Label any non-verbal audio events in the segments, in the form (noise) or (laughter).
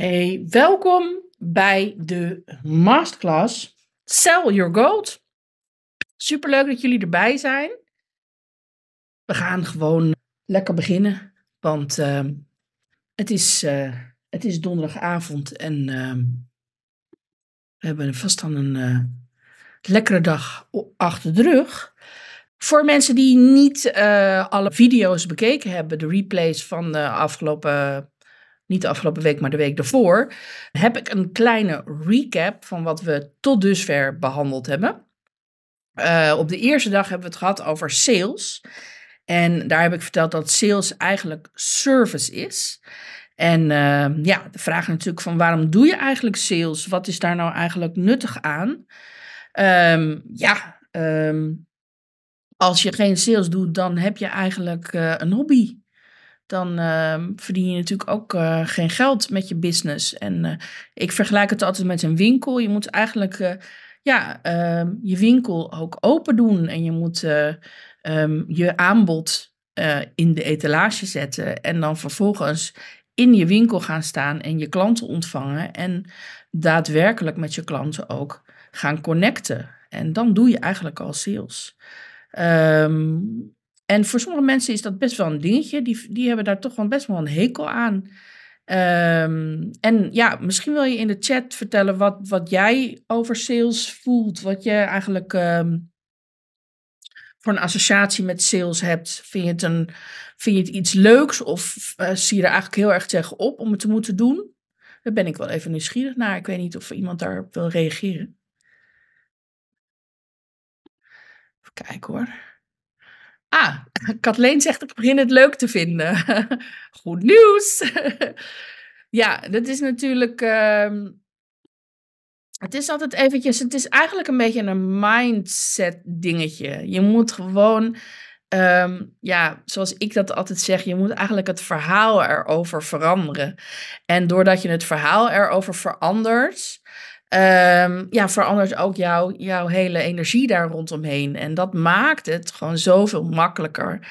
Hey, welkom bij de masterclass Sell Your Gold. Superleuk dat jullie erbij zijn. We gaan gewoon lekker beginnen, want ehm, het, is, eh, het is donderdagavond en ehm, we hebben vast dan een eh, lekkere dag achter de rug. Voor mensen die niet eh, alle video's bekeken hebben, de replays van de afgelopen niet de afgelopen week, maar de week daarvoor, heb ik een kleine recap van wat we tot dusver behandeld hebben. Eh, op de eerste dag hebben we het gehad over sales. En daar heb ik verteld dat sales eigenlijk service is. En ehm, ja, de vraag natuurlijk van waarom doe je eigenlijk sales? Wat is daar nou eigenlijk nuttig aan? Ehm, ja, ehm, als je geen sales doet, dan heb je eigenlijk eh, een hobby dan ehm, verdien je natuurlijk ook eh, geen geld met je business. En eh, ik vergelijk het altijd met een winkel. Je moet eigenlijk eh, ja, ehm, je winkel ook open doen en je moet ehm, je aanbod in de etalage zetten en dan vervolgens in je winkel gaan staan en je klanten ontvangen en daadwerkelijk met je klanten ook gaan connecten. En dan doe je eigenlijk al sales. Um, en voor sommige mensen is dat best wel een dingetje. Die, die hebben daar toch wel best wel een hekel aan. Ehm, en ja, misschien wil je in de chat vertellen wat, wat jij over sales voelt. Wat je eigenlijk ehm, voor een associatie met sales hebt. Vind je het, een, vind je het iets leuks of eh, zie je er eigenlijk heel erg tegen op om het te moeten doen? Daar ben ik wel even nieuwsgierig naar. Ik weet niet of iemand daarop wil reageren. Even kijken hoor. Ah, (laughs) Kathleen zegt ik begin het leuk te vinden. (laughs) Goed nieuws. (laughs) ja, dat is natuurlijk. Ehm, het is altijd eventjes. Het is eigenlijk een beetje een mindset dingetje. Je moet gewoon. Ehm, ja, zoals ik dat altijd zeg, je moet eigenlijk het verhaal erover veranderen. En doordat je het verhaal erover verandert, Ehm, ja, verandert ook jou, jouw hele energie daar rondomheen. En dat maakt het gewoon zoveel makkelijker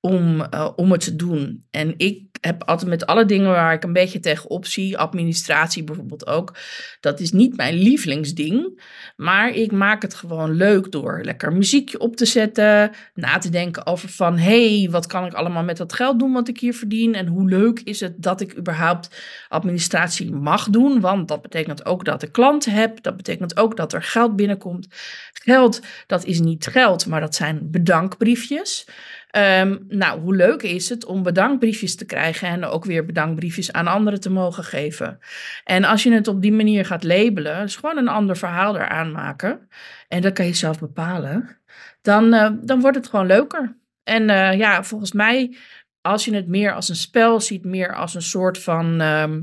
om, eh, om het te doen. En ik heb altijd met alle dingen waar ik een beetje tegenop zie, administratie bijvoorbeeld ook, dat is niet mijn lievelingsding. Maar ik maak het gewoon leuk door lekker muziekje op te zetten, na te denken over van hé, hey, wat kan ik allemaal met dat geld doen wat ik hier verdien en hoe leuk is het dat ik überhaupt administratie mag doen, want dat betekent ook dat ik klanten heb, dat betekent ook dat er geld binnenkomt. Geld, dat is niet geld, maar dat zijn bedankbriefjes. Ehm, nou, hoe leuk is het om bedankbriefjes te krijgen en ook weer bedankbriefjes aan anderen te mogen geven. En als je het op die manier gaat labelen, dus gewoon een ander verhaal eraan maken. En dat kan je zelf bepalen. Dan, eh, dan wordt het gewoon leuker. En eh, ja, volgens mij, als je het meer als een spel ziet, meer als een soort van. Ehm,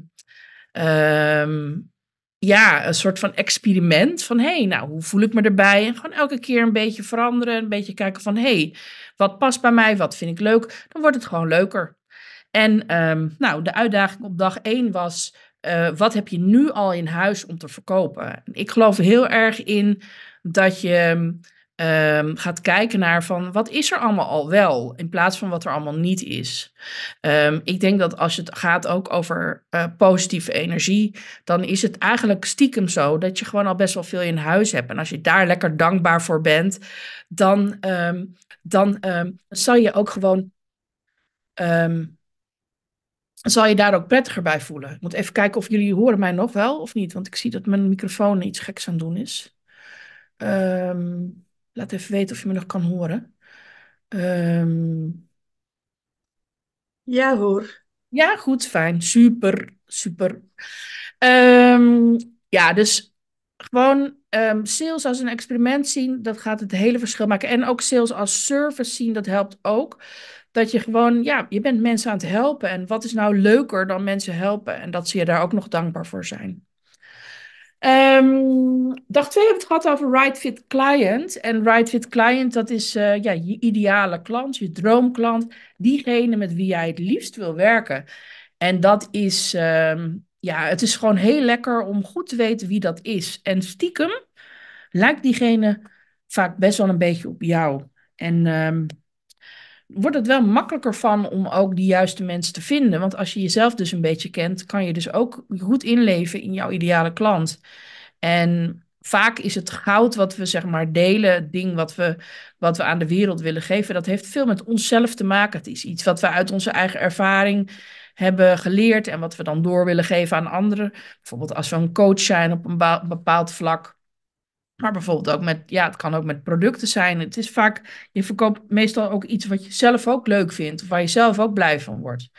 ehm, ja, een soort van experiment van hé, hey, nou, hoe voel ik me erbij? En gewoon elke keer een beetje veranderen, een beetje kijken van hé, hey, wat past bij mij? Wat vind ik leuk? Dan wordt het gewoon leuker. En ehm, nou, de uitdaging op dag 1 was: eh, wat heb je nu al in huis om te verkopen? Ik geloof heel erg in dat je ehm, Ehm, gaat kijken naar van wat is er allemaal al wel in plaats van wat er allemaal niet is. Ehm, ik denk dat als het gaat ook over eh, positieve energie, dan is het eigenlijk stiekem zo dat je gewoon al best wel veel in huis hebt. En als je daar lekker dankbaar voor bent, dan, ehm, dan zal je ook gewoon. zal je daar ook prettiger bij voelen? Ik moet even kijken of jullie horen mij nog wel of niet, want ik zie dat mijn microfoon iets geks aan het doen is. Ehm Laat even weten of je me nog kan horen. Ehm, ja hoor. Ja, goed, fijn. Super, super. Ehm, ja, dus gewoon ehm, sales als een experiment zien, dat gaat het hele verschil maken. En ook sales als service zien, dat helpt ook. Dat je gewoon, ja, je bent mensen aan het helpen. En wat is nou leuker dan mensen helpen? En dat ze je daar ook nog dankbaar voor zijn. Um, dag twee hebben we het gehad over Right Fit Client. En Right Fit Client, dat is eh, ja, je ideale klant, je droomklant, diegene met wie jij het liefst wil werken. En dat is, ehm, ja, het is gewoon heel lekker om goed te weten wie dat is. En stiekem lijkt diegene vaak best wel een beetje op jou. En ehm, wordt het wel makkelijker van om ook de juiste mensen te vinden. Want als je jezelf dus een beetje kent, kan je dus ook goed inleven in jouw ideale klant. En vaak is het goud wat we zeg maar delen, het ding wat we, wat we aan de wereld willen geven, dat heeft veel met onszelf te maken. Het is iets wat we uit onze eigen ervaring hebben geleerd en wat we dan door willen geven aan anderen. Bijvoorbeeld als we een coach zijn op een bepaald vlak maar bijvoorbeeld ook met, ja, het kan ook met producten zijn. Het is vaak, je verkoopt meestal ook iets wat je zelf ook leuk vindt, of waar je zelf ook blij van wordt.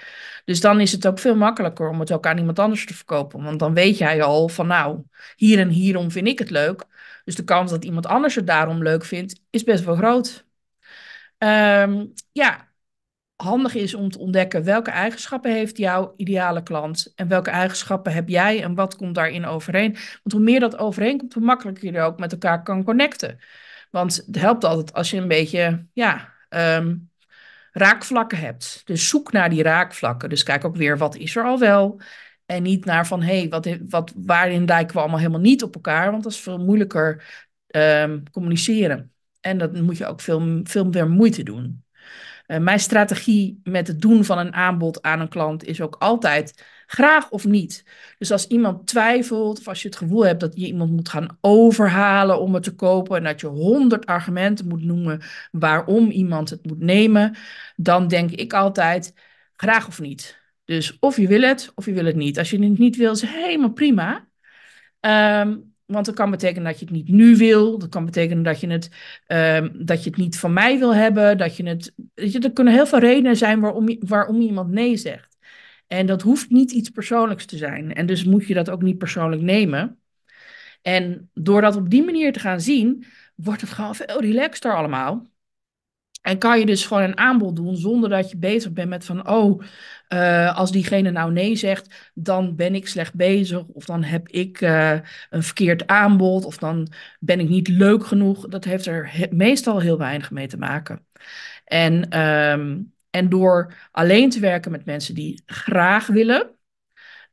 Dus dan is het ook veel makkelijker om het ook aan iemand anders te verkopen. Want dan weet jij al van, nou, hier en hierom vind ik het leuk. Dus de kans dat iemand anders het daarom leuk vindt, is best wel groot. Ehm, ja, handig is om te ontdekken welke eigenschappen heeft jouw ideale klant en welke eigenschappen heb jij en wat komt daarin overeen. Want hoe meer dat overeenkomt, hoe makkelijker je ook met elkaar kan connecten. Want het helpt altijd als je een beetje ja, ehm, raakvlakken hebt. Dus zoek naar die raakvlakken. Dus kijk ook weer wat is er al wel. En niet naar van hé, hey, wat, wat, waarin lijken we allemaal helemaal niet op elkaar. Want dat is veel moeilijker ehm, communiceren. En dat moet je ook veel, veel meer moeite doen. Eh, mijn strategie met het doen van een aanbod aan een klant is ook altijd graag of niet. Dus als iemand twijfelt of als je het gevoel hebt dat je iemand moet gaan overhalen om het te kopen en dat je honderd argumenten moet noemen waarom iemand het moet nemen, dan denk ik altijd graag of niet. Dus of je wil het of je wil het niet. Als je het niet wil, is helemaal prima. Um, want dat kan betekenen dat je het niet nu wil. Dat kan betekenen dat je het, ehm, dat je het niet van mij wil hebben. Dat je het, weet je, er kunnen heel veel redenen zijn waarom, waarom iemand nee zegt. En dat hoeft niet iets persoonlijks te zijn. En dus moet je dat ook niet persoonlijk nemen. En door dat op die manier te gaan zien, wordt het gewoon veel relaxter allemaal. En kan je dus gewoon een aanbod doen zonder dat je bezig bent met van, oh, eh, als diegene nou nee zegt, dan ben ik slecht bezig of dan heb ik eh, een verkeerd aanbod of dan ben ik niet leuk genoeg. Dat heeft er meestal heel weinig mee te maken. En, ehm, en door alleen te werken met mensen die graag willen,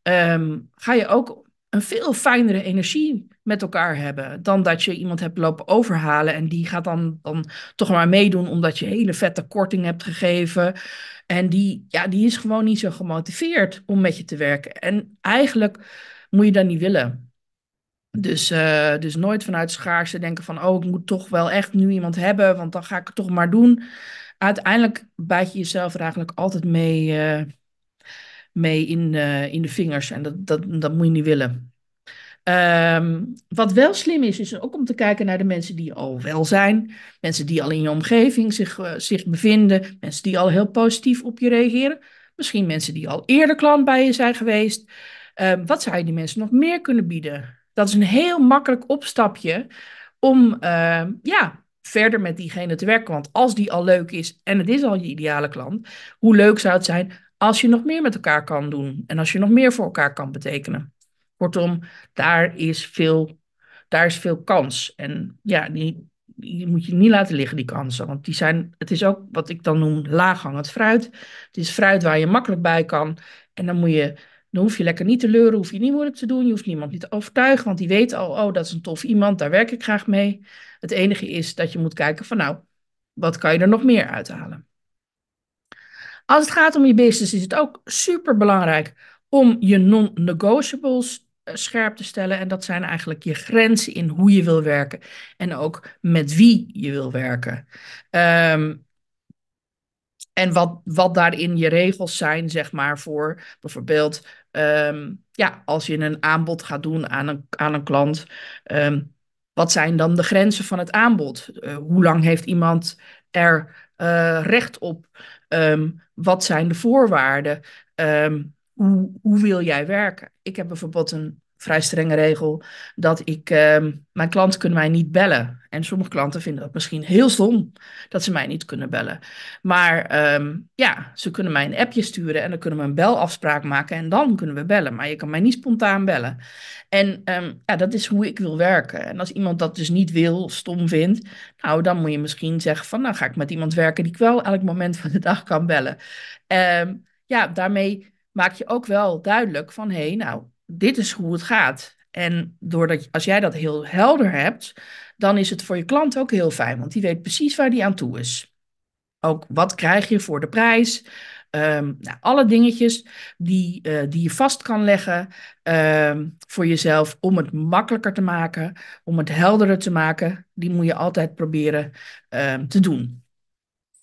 ehm, ga je ook een veel fijnere energie met elkaar hebben. Dan dat je iemand hebt lopen overhalen en die gaat dan, dan toch maar meedoen omdat je hele vette korting hebt gegeven. En die, ja, die is gewoon niet zo gemotiveerd om met je te werken. En eigenlijk moet je dat niet willen. Dus, eh, dus nooit vanuit schaarste denken van, oh, ik moet toch wel echt nu iemand hebben, want dan ga ik het toch maar doen. Uiteindelijk bijt je jezelf er eigenlijk altijd mee, eh, mee in, eh, in de vingers en dat, dat, dat moet je niet willen. Ehm, wat wel slim is, is ook om te kijken naar de mensen die al wel zijn. Mensen die al in je omgeving zich, eh, zich bevinden. Mensen die al heel positief op je reageren. Misschien mensen die al eerder klant bij je zijn geweest. Ehm, wat zou je die mensen nog meer kunnen bieden? Dat is een heel makkelijk opstapje om ehm, ja, verder met diegene te werken. Want als die al leuk is en het is al je ideale klant, hoe leuk zou het zijn als je nog meer met elkaar kan doen en als je nog meer voor elkaar kan betekenen? Kortom, daar is veel, daar is veel kans. En ja, die, moet je niet laten liggen, die kansen. Want die zijn, het is ook wat ik dan noem laaghangend fruit. Het is fruit waar je makkelijk bij kan. En dan moet je dan hoef je lekker niet te leuren, hoef je niet moeilijk te doen, je hoeft niemand niet te overtuigen, want die weet al, oh, dat is een tof iemand, daar werk ik graag mee. Het enige is dat je moet kijken van, nou, wat kan je er nog meer uithalen? Als het gaat om je business is het ook super belangrijk om je non-negotiables eh, scherp te stellen. En dat zijn eigenlijk je grenzen in hoe je wil werken en ook met wie je wil werken. Ehm, en wat, wat daarin je regels zijn, zeg maar, voor bijvoorbeeld, ehm, ja, als je een aanbod gaat doen aan een, aan een klant, ehm, wat zijn dan de grenzen van het aanbod? Eh, hoe lang heeft iemand er eh, recht op? wat zijn de voorwaarden? hoe, hoe wil jij werken? Ik heb bijvoorbeeld een vrij strenge regel dat ik, ehm, mijn klanten kunnen mij niet bellen. En sommige klanten vinden dat misschien heel stom dat ze mij niet kunnen bellen. Maar ehm, ja, ze kunnen mij een appje sturen en dan kunnen we een belafspraak maken en dan kunnen we bellen. Maar je kan mij niet spontaan bellen. En ehm, ja, dat is hoe ik wil werken. En als iemand dat dus niet wil, stom vindt, nou dan moet je misschien zeggen van nou ga ik met iemand werken die ik wel elk moment van de dag kan bellen. ja, daarmee maak je ook wel duidelijk van hé, hey, nou, dit is hoe het gaat. En doordat, als jij dat heel helder hebt, dan is het voor je klant ook heel fijn, want die weet precies waar die aan toe is. Ook wat krijg je voor de prijs? Ehm, nou, alle dingetjes die, eh, die je vast kan leggen ehm, voor jezelf om het makkelijker te maken, om het helderder te maken, die moet je altijd proberen ehm, te doen.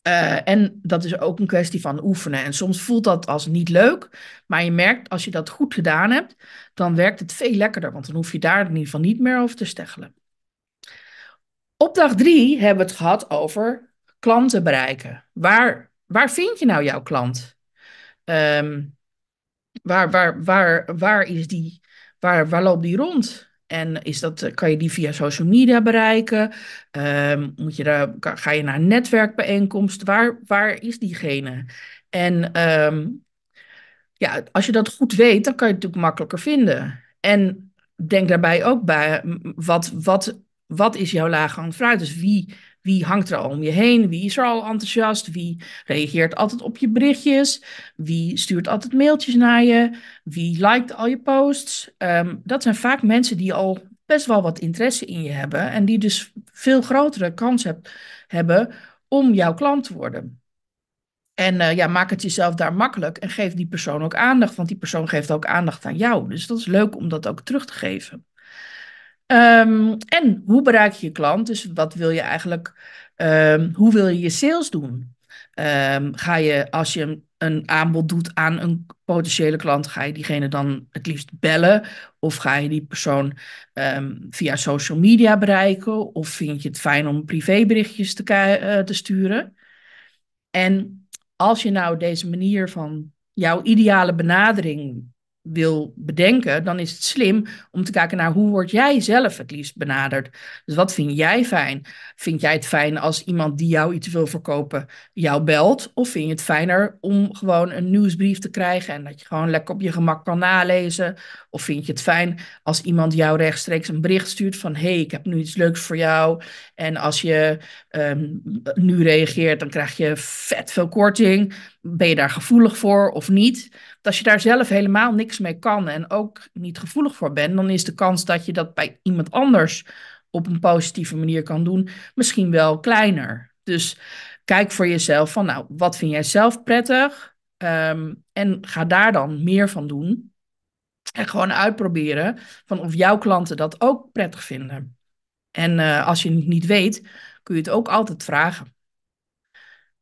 Eh, en dat is ook een kwestie van oefenen. En soms voelt dat als niet leuk, maar je merkt als je dat goed gedaan hebt, dan werkt het veel lekkerder, want dan hoef je daar in ieder geval niet meer over te steggelen. Op dag drie hebben we het gehad over klanten bereiken. Waar, waar vind je nou jouw klant? Ehm, waar, waar, waar, waar, is die? Waar, waar loopt die rond? En is dat, eh, kan je die via social media bereiken? Ehm, moet je daar, ga je naar een netwerkbijeenkomst? Waar, waar is diegene? En ehm, ja, als je dat goed weet, dan kan je het natuurlijk makkelijker vinden. En denk daarbij ook bij, wat, wat, wat is jouw aan fruit? Dus wie wie hangt er al om je heen? Wie is er al enthousiast? Wie reageert altijd op je berichtjes? Wie stuurt altijd mailtjes naar je? Wie liked al je posts? Ehm, dat zijn vaak mensen die al best wel wat interesse in je hebben en die dus veel grotere kans hebben om jouw klant te worden. En eh, ja, maak het jezelf daar makkelijk en geef die persoon ook aandacht, want die persoon geeft ook aandacht aan jou. Dus dat is leuk om dat ook terug te geven. Ehm, en hoe bereik je je klant? Dus wat wil je eigenlijk, ehm, hoe wil je je sales doen? Ehm, ga je, als je een aanbod doet aan een potentiële klant, ga je diegene dan het liefst bellen? Of ga je die persoon via social media bereiken? Of vind je het fijn om privéberichtjes te, eh, te sturen? En als je nou deze manier van jouw ideale benadering wil bedenken, dan is het slim om te kijken naar hoe word jij zelf het liefst benaderd. Dus wat vind jij fijn? Vind jij het fijn als iemand die jou iets wil verkopen jou belt? Of vind je het fijner om gewoon een nieuwsbrief te krijgen en dat je gewoon lekker op je gemak kan nalezen? Of vind je het fijn als iemand jou rechtstreeks een bericht stuurt van hey, ik heb nu iets leuks voor jou. En als je ehm, nu reageert, dan krijg je vet veel korting. Ben je daar gevoelig voor of niet? als je daar zelf helemaal niks mee kan en ook niet gevoelig voor bent, dan is de kans dat je dat bij iemand anders op een positieve manier kan doen misschien wel kleiner. Dus kijk voor jezelf van, nou, wat vind jij zelf prettig? Ehm, en ga daar dan meer van doen. En gewoon uitproberen van of jouw klanten dat ook prettig vinden. En eh, als je het niet weet, kun je het ook altijd vragen.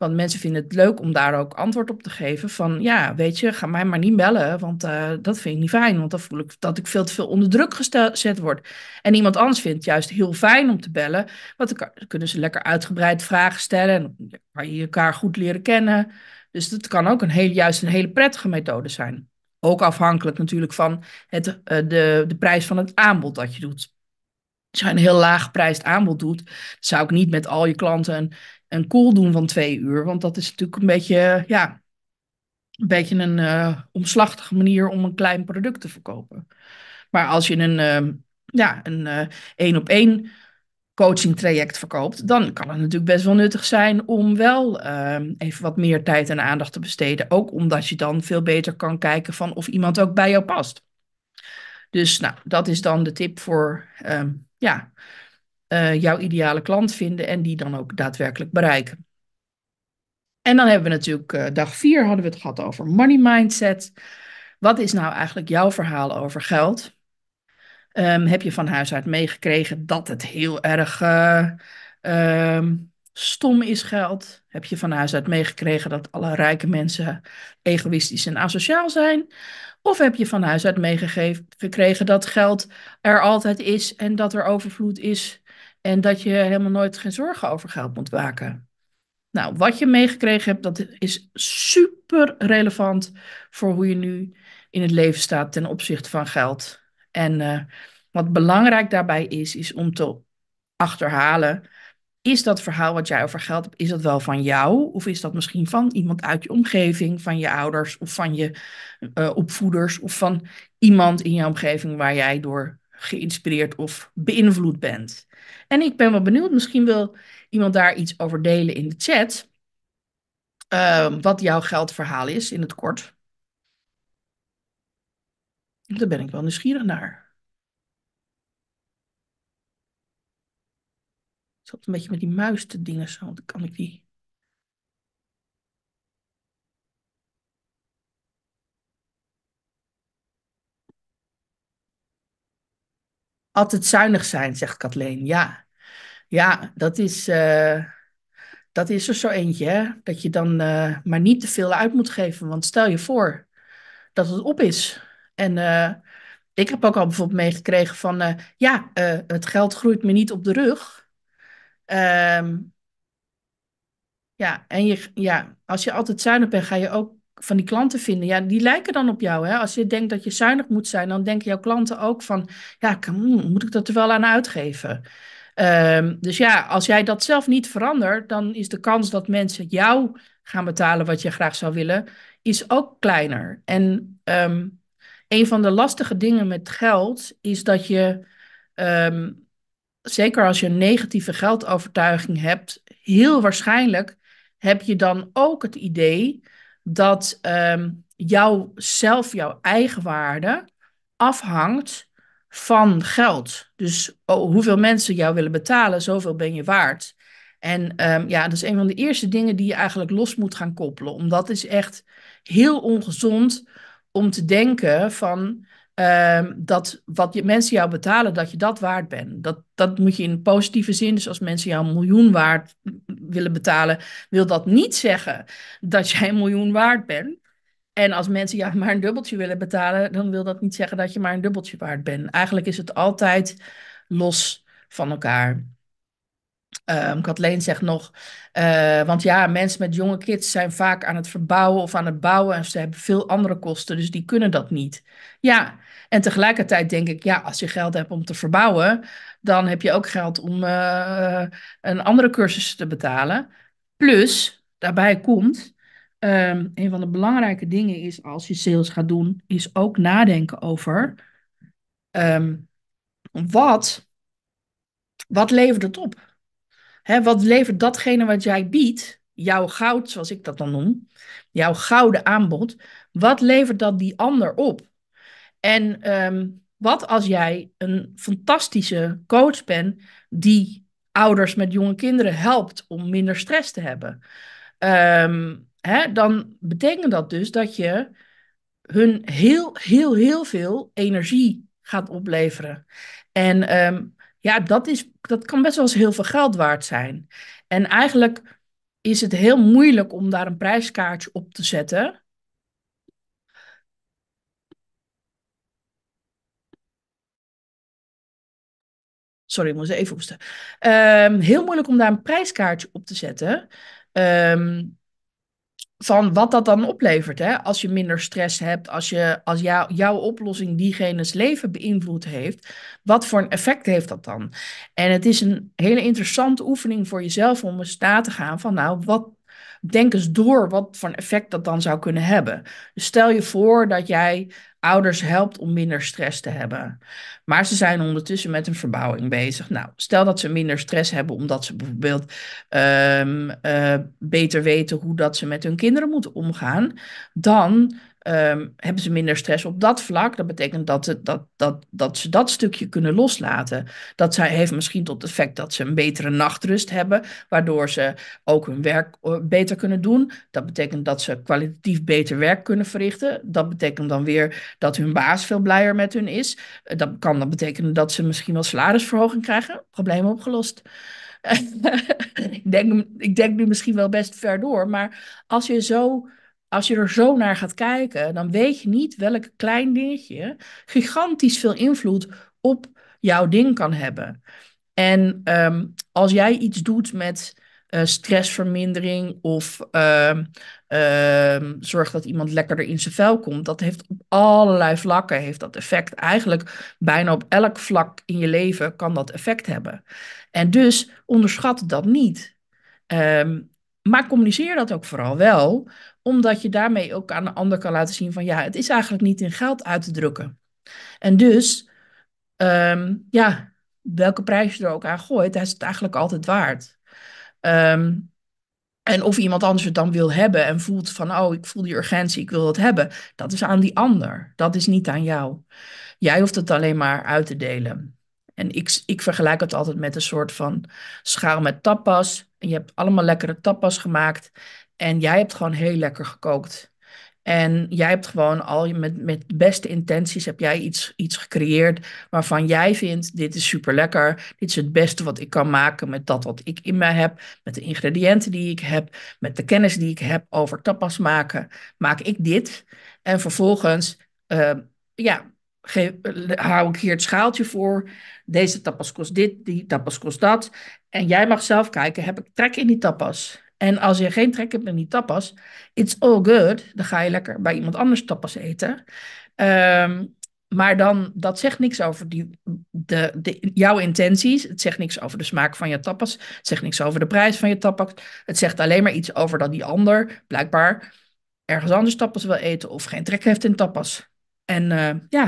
Want mensen vinden het leuk om daar ook antwoord op te geven. Van ja, weet je, ga mij maar niet bellen. Want eh, dat vind ik niet fijn. Want dan voel ik dat ik veel te veel onder druk gezet word. En iemand anders vindt het juist heel fijn om te bellen. Want dan kunnen ze lekker uitgebreid vragen stellen. En kan je elkaar goed leren kennen. Dus dat kan ook een heel, juist een hele prettige methode zijn. Ook afhankelijk natuurlijk van het, eh, de, de prijs van het aanbod dat je doet. Als je een heel laag geprijsd aanbod doet, zou ik niet met al je klanten een call doen van twee uur. Want dat is natuurlijk een beetje, ja, een, beetje een eh, omslachtige manier om een klein product te verkopen. Maar als je een ehm, ja, een eh, één op één coaching traject verkoopt, dan kan het natuurlijk best wel nuttig zijn om wel ehm, even wat meer tijd en aandacht te besteden. Ook omdat je dan veel beter kan kijken van of iemand ook bij jou past. Dus nou, dat is dan de tip voor ehm, ja, eh, jouw ideale klant vinden en die dan ook daadwerkelijk bereiken. En dan hebben we natuurlijk eh, dag vier hadden we het gehad over money mindset. Wat is nou eigenlijk jouw verhaal over geld? Ehm, heb je van huis uit meegekregen dat het heel erg eh, ehm, stom is geld? Heb je van huis uit meegekregen dat alle rijke mensen egoïstisch en asociaal zijn? Of heb je van huis uit meegekregen dat geld er altijd is en dat er overvloed is en dat je helemaal nooit geen zorgen over geld moet maken. Nou, wat je meegekregen hebt, dat is super relevant voor hoe je nu in het leven staat ten opzichte van geld. En eh, wat belangrijk daarbij is, is om te achterhalen, is dat verhaal wat jij over geld hebt, is dat wel van jou? Of is dat misschien van iemand uit je omgeving, van je ouders of van je eh, opvoeders of van iemand in je omgeving waar jij door geïnspireerd of beïnvloed bent? En ik ben wel benieuwd, misschien wil iemand daar iets over delen in de chat. Ehm, wat jouw geldverhaal is in het kort. Daar ben ik wel nieuwsgierig naar. Ik zat een beetje met die muis te dingen zo, want dan kan ik die Altijd zuinig zijn, zegt Kathleen. Ja, ja dat, is, eh, dat is er zo eentje. Hè? Dat je dan eh, maar niet te veel uit moet geven. Want stel je voor dat het op is. En eh, ik heb ook al bijvoorbeeld meegekregen van... ja, het geld groeit me niet op de rug. Ehm, ja, en je, ja, als je altijd zuinig bent, ga je ook van die klanten vinden, ja, die lijken dan op jou. Hè? Als je denkt dat je zuinig moet zijn, dan denken jouw klanten ook van, ja, hmm, moet ik dat er wel aan uitgeven? Ehm, dus ja, als jij dat zelf niet verandert, dan is de kans dat mensen jou gaan betalen wat je graag zou willen, is ook kleiner. En ehm, een van de lastige dingen met geld is dat je, ehm, zeker als je een negatieve geldovertuiging hebt, heel waarschijnlijk heb je dan ook het idee dat ehm, jouw zelf, jouw eigen waarde afhangt van geld. Dus oh, hoeveel mensen jou willen betalen, zoveel ben je waard. En ehm, ja, dat is een van de eerste dingen die je eigenlijk los moet gaan koppelen. Omdat het is echt heel ongezond om te denken van... Ehm, dat wat je, mensen jou betalen, dat je dat waard bent. Dat, dat moet je in positieve zin. Dus als mensen jou een miljoen waard willen betalen, wil dat niet zeggen dat jij een miljoen waard bent. En als mensen jou maar een dubbeltje willen betalen, dan wil dat niet zeggen dat je maar een dubbeltje waard bent. Eigenlijk is het altijd los van elkaar. Um, Kathleen zegt nog, eh, want ja, mensen met jonge kids zijn vaak aan het verbouwen of aan het bouwen en ze hebben veel andere kosten, dus die kunnen dat niet. Ja, en tegelijkertijd denk ik, ja, als je geld hebt om te verbouwen, dan heb je ook geld om eh, een andere cursus te betalen. Plus, daarbij komt, ehm, een van de belangrijke dingen is als je sales gaat doen, is ook nadenken over ehm, wat, wat levert het op? Hè, wat levert datgene wat jij biedt, jouw goud, zoals ik dat dan noem, jouw gouden aanbod, wat levert dat die ander op? En ehm, wat als jij een fantastische coach bent die ouders met jonge kinderen helpt om minder stress te hebben? Ehm, hè, dan betekent dat dus dat je hun heel, heel, heel veel energie gaat opleveren. En um, ja, dat, is, dat kan best wel eens heel veel geld waard zijn. En eigenlijk is het heel moeilijk om daar een prijskaartje op te zetten. Sorry, ik moest even hoesten. Ehm, heel moeilijk om daar een prijskaartje op te zetten. Um, van wat dat dan oplevert. Hè? Als je minder stress hebt, als, je, als jou, jouw oplossing diegene's leven beïnvloed heeft, wat voor een effect heeft dat dan? En het is een hele interessante oefening voor jezelf om eens na te gaan van, nou, wat, denk eens door wat voor een effect dat dan zou kunnen hebben. Dus stel je voor dat jij ouders helpt om minder stress te hebben. Maar ze zijn ondertussen met een verbouwing bezig. Nou, stel dat ze minder stress hebben omdat ze bijvoorbeeld ehm, eh, beter weten hoe dat ze met hun kinderen moeten omgaan, dan um, hebben ze minder stress op dat vlak. Dat betekent dat, dat, dat, dat ze dat stukje kunnen loslaten. Dat zij, heeft misschien tot effect dat ze een betere nachtrust hebben, waardoor ze ook hun werk eh, beter kunnen doen. Dat betekent dat ze kwalitatief beter werk kunnen verrichten. Dat betekent dan weer dat hun baas veel blijer met hun is. Eh, dat kan dan betekenen dat ze misschien wel salarisverhoging krijgen. Probleem opgelost. (laughs) ik, denk, ik denk nu misschien wel best ver door, maar als je zo als je er zo naar gaat kijken, dan weet je niet welk klein dingetje gigantisch veel invloed op jouw ding kan hebben. En ehm, als jij iets doet met eh, stressvermindering of ehm, ehm, zorg dat iemand lekkerder in zijn vel komt. Dat heeft op allerlei vlakken heeft dat effect. Eigenlijk bijna op elk vlak in je leven kan dat effect hebben. En dus onderschat dat niet. maar communiceer dat ook vooral wel, omdat je daarmee ook aan de ander kan laten zien van ja, het is eigenlijk niet in geld uit te drukken. En dus, ehm, ja, welke prijs je er ook aan gooit, hij is het eigenlijk altijd waard. Ehm, en of iemand anders het dan wil hebben en voelt van, oh, ik voel die urgentie, ik wil dat hebben. Dat is aan die ander. Dat is niet aan jou. Jij hoeft het alleen maar uit te delen. En ik, ik vergelijk het altijd met een soort van schaal met tapas. En je hebt allemaal lekkere tapas gemaakt. En jij hebt gewoon heel lekker gekookt. En jij hebt gewoon al met, met beste intenties heb jij iets, iets gecreëerd waarvan jij vindt: dit is super lekker. Dit is het beste wat ik kan maken met dat wat ik in mij heb. Met de ingrediënten die ik heb. Met de kennis die ik heb over tapas maken. Maak ik dit. En vervolgens, ehm, ja, eh, hou ik hier het schaaltje voor. Deze tapas kost dit, die tapas kost dat. En jij mag zelf kijken: heb ik trek in die tapas? En als je geen trek hebt in die tapas, it's all good. Dan ga je lekker bij iemand anders tapas eten. Ehm, maar dan, dat zegt niks over die, de, de, jouw intenties. Het zegt niks over de smaak van je tapas. Het zegt niks over de prijs van je tapas. Het zegt alleen maar iets over dat die ander blijkbaar ergens anders tapas wil eten of geen trek heeft in tapas. En eh, ja,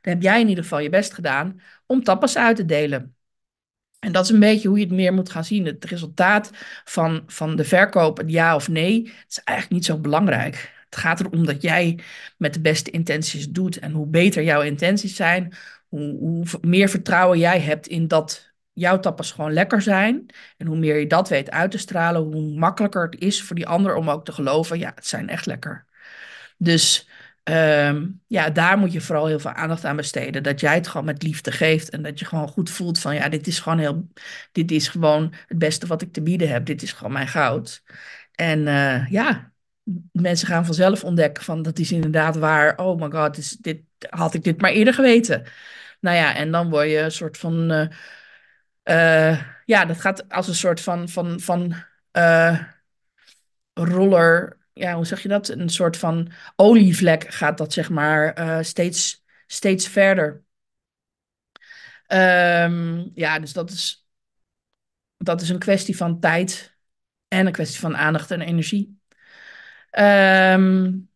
dan heb jij in ieder geval je best gedaan om tapas uit te delen. En dat is een beetje hoe je het meer moet gaan zien. Het resultaat van, van de verkoop, het ja of nee, is eigenlijk niet zo belangrijk. Het gaat erom dat jij met de beste intenties doet. En hoe beter jouw intenties zijn, hoe, hoe meer vertrouwen jij hebt in dat jouw tappers gewoon lekker zijn. En hoe meer je dat weet uit te stralen, hoe makkelijker het is voor die ander om ook te geloven, ja, het zijn echt lekker. Dus Ehm, ja, daar moet je vooral heel veel aandacht aan besteden. Dat jij het gewoon met liefde geeft. En dat je gewoon goed voelt van ja, dit is gewoon heel. Dit is gewoon het beste wat ik te bieden heb. Dit is gewoon mijn goud. En eh, ja, mensen gaan vanzelf ontdekken van dat is inderdaad waar. Oh my god, is dit, had ik dit maar eerder geweten. Nou ja, en dan word je een soort van. Eh, eh, ja, dat gaat als een soort van. van, van roller ja, hoe zeg je dat? Een soort van olievlek gaat dat, zeg maar, eh, steeds, steeds verder. Ehm, ja, dus dat is, dat is een kwestie van tijd en een kwestie van aandacht en energie. Um,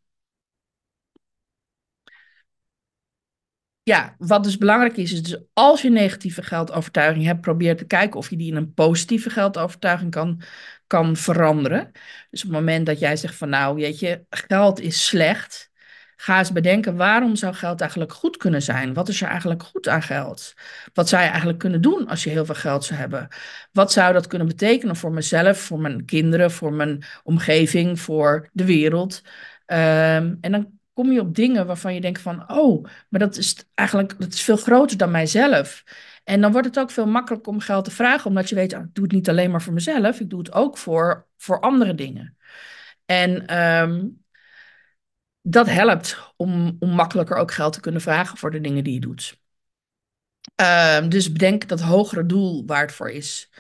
ja, wat dus belangrijk is, is dus als je negatieve geldovertuiging hebt, probeer te kijken of je die in een positieve geldovertuiging kan, kan veranderen. Dus op het moment dat jij zegt van nou, weet je, geld is slecht, ga eens bedenken waarom zou geld eigenlijk goed kunnen zijn? Wat is er eigenlijk goed aan geld? Wat zou je eigenlijk kunnen doen als je heel veel geld zou hebben? Wat zou dat kunnen betekenen voor mezelf, voor mijn kinderen, voor mijn omgeving, voor de wereld? Ehm, en dan kom je op dingen waarvan je denkt van, oh, maar dat is eigenlijk dat is veel groter dan mijzelf. En dan wordt het ook veel makkelijker om geld te vragen, omdat je weet, ah, ik doe het niet alleen maar voor mezelf, ik doe het ook voor, voor andere dingen. En ehm, dat helpt om, om makkelijker ook geld te kunnen vragen voor de dingen die je doet. Ehm, dus bedenk dat hogere doel waar het voor is.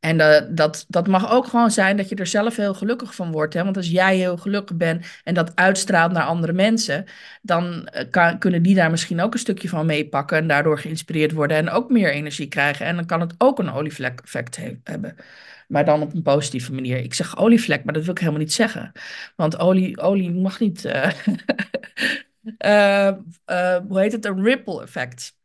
En dat, dat, dat mag ook gewoon zijn dat je er zelf heel gelukkig van wordt. Hè? Want als jij heel gelukkig bent en dat uitstraalt naar andere mensen, dan eh, kan, kunnen die daar misschien ook een stukje van meepakken en daardoor geïnspireerd worden en ook meer energie krijgen. En dan kan het ook een olievlek effect hebben. Maar dan op een positieve manier. Ik zeg olievlek, maar dat wil ik helemaal niet zeggen. Want olie, olie mag niet. Eh, (laughs) eh, hoe heet het? Een ripple effect.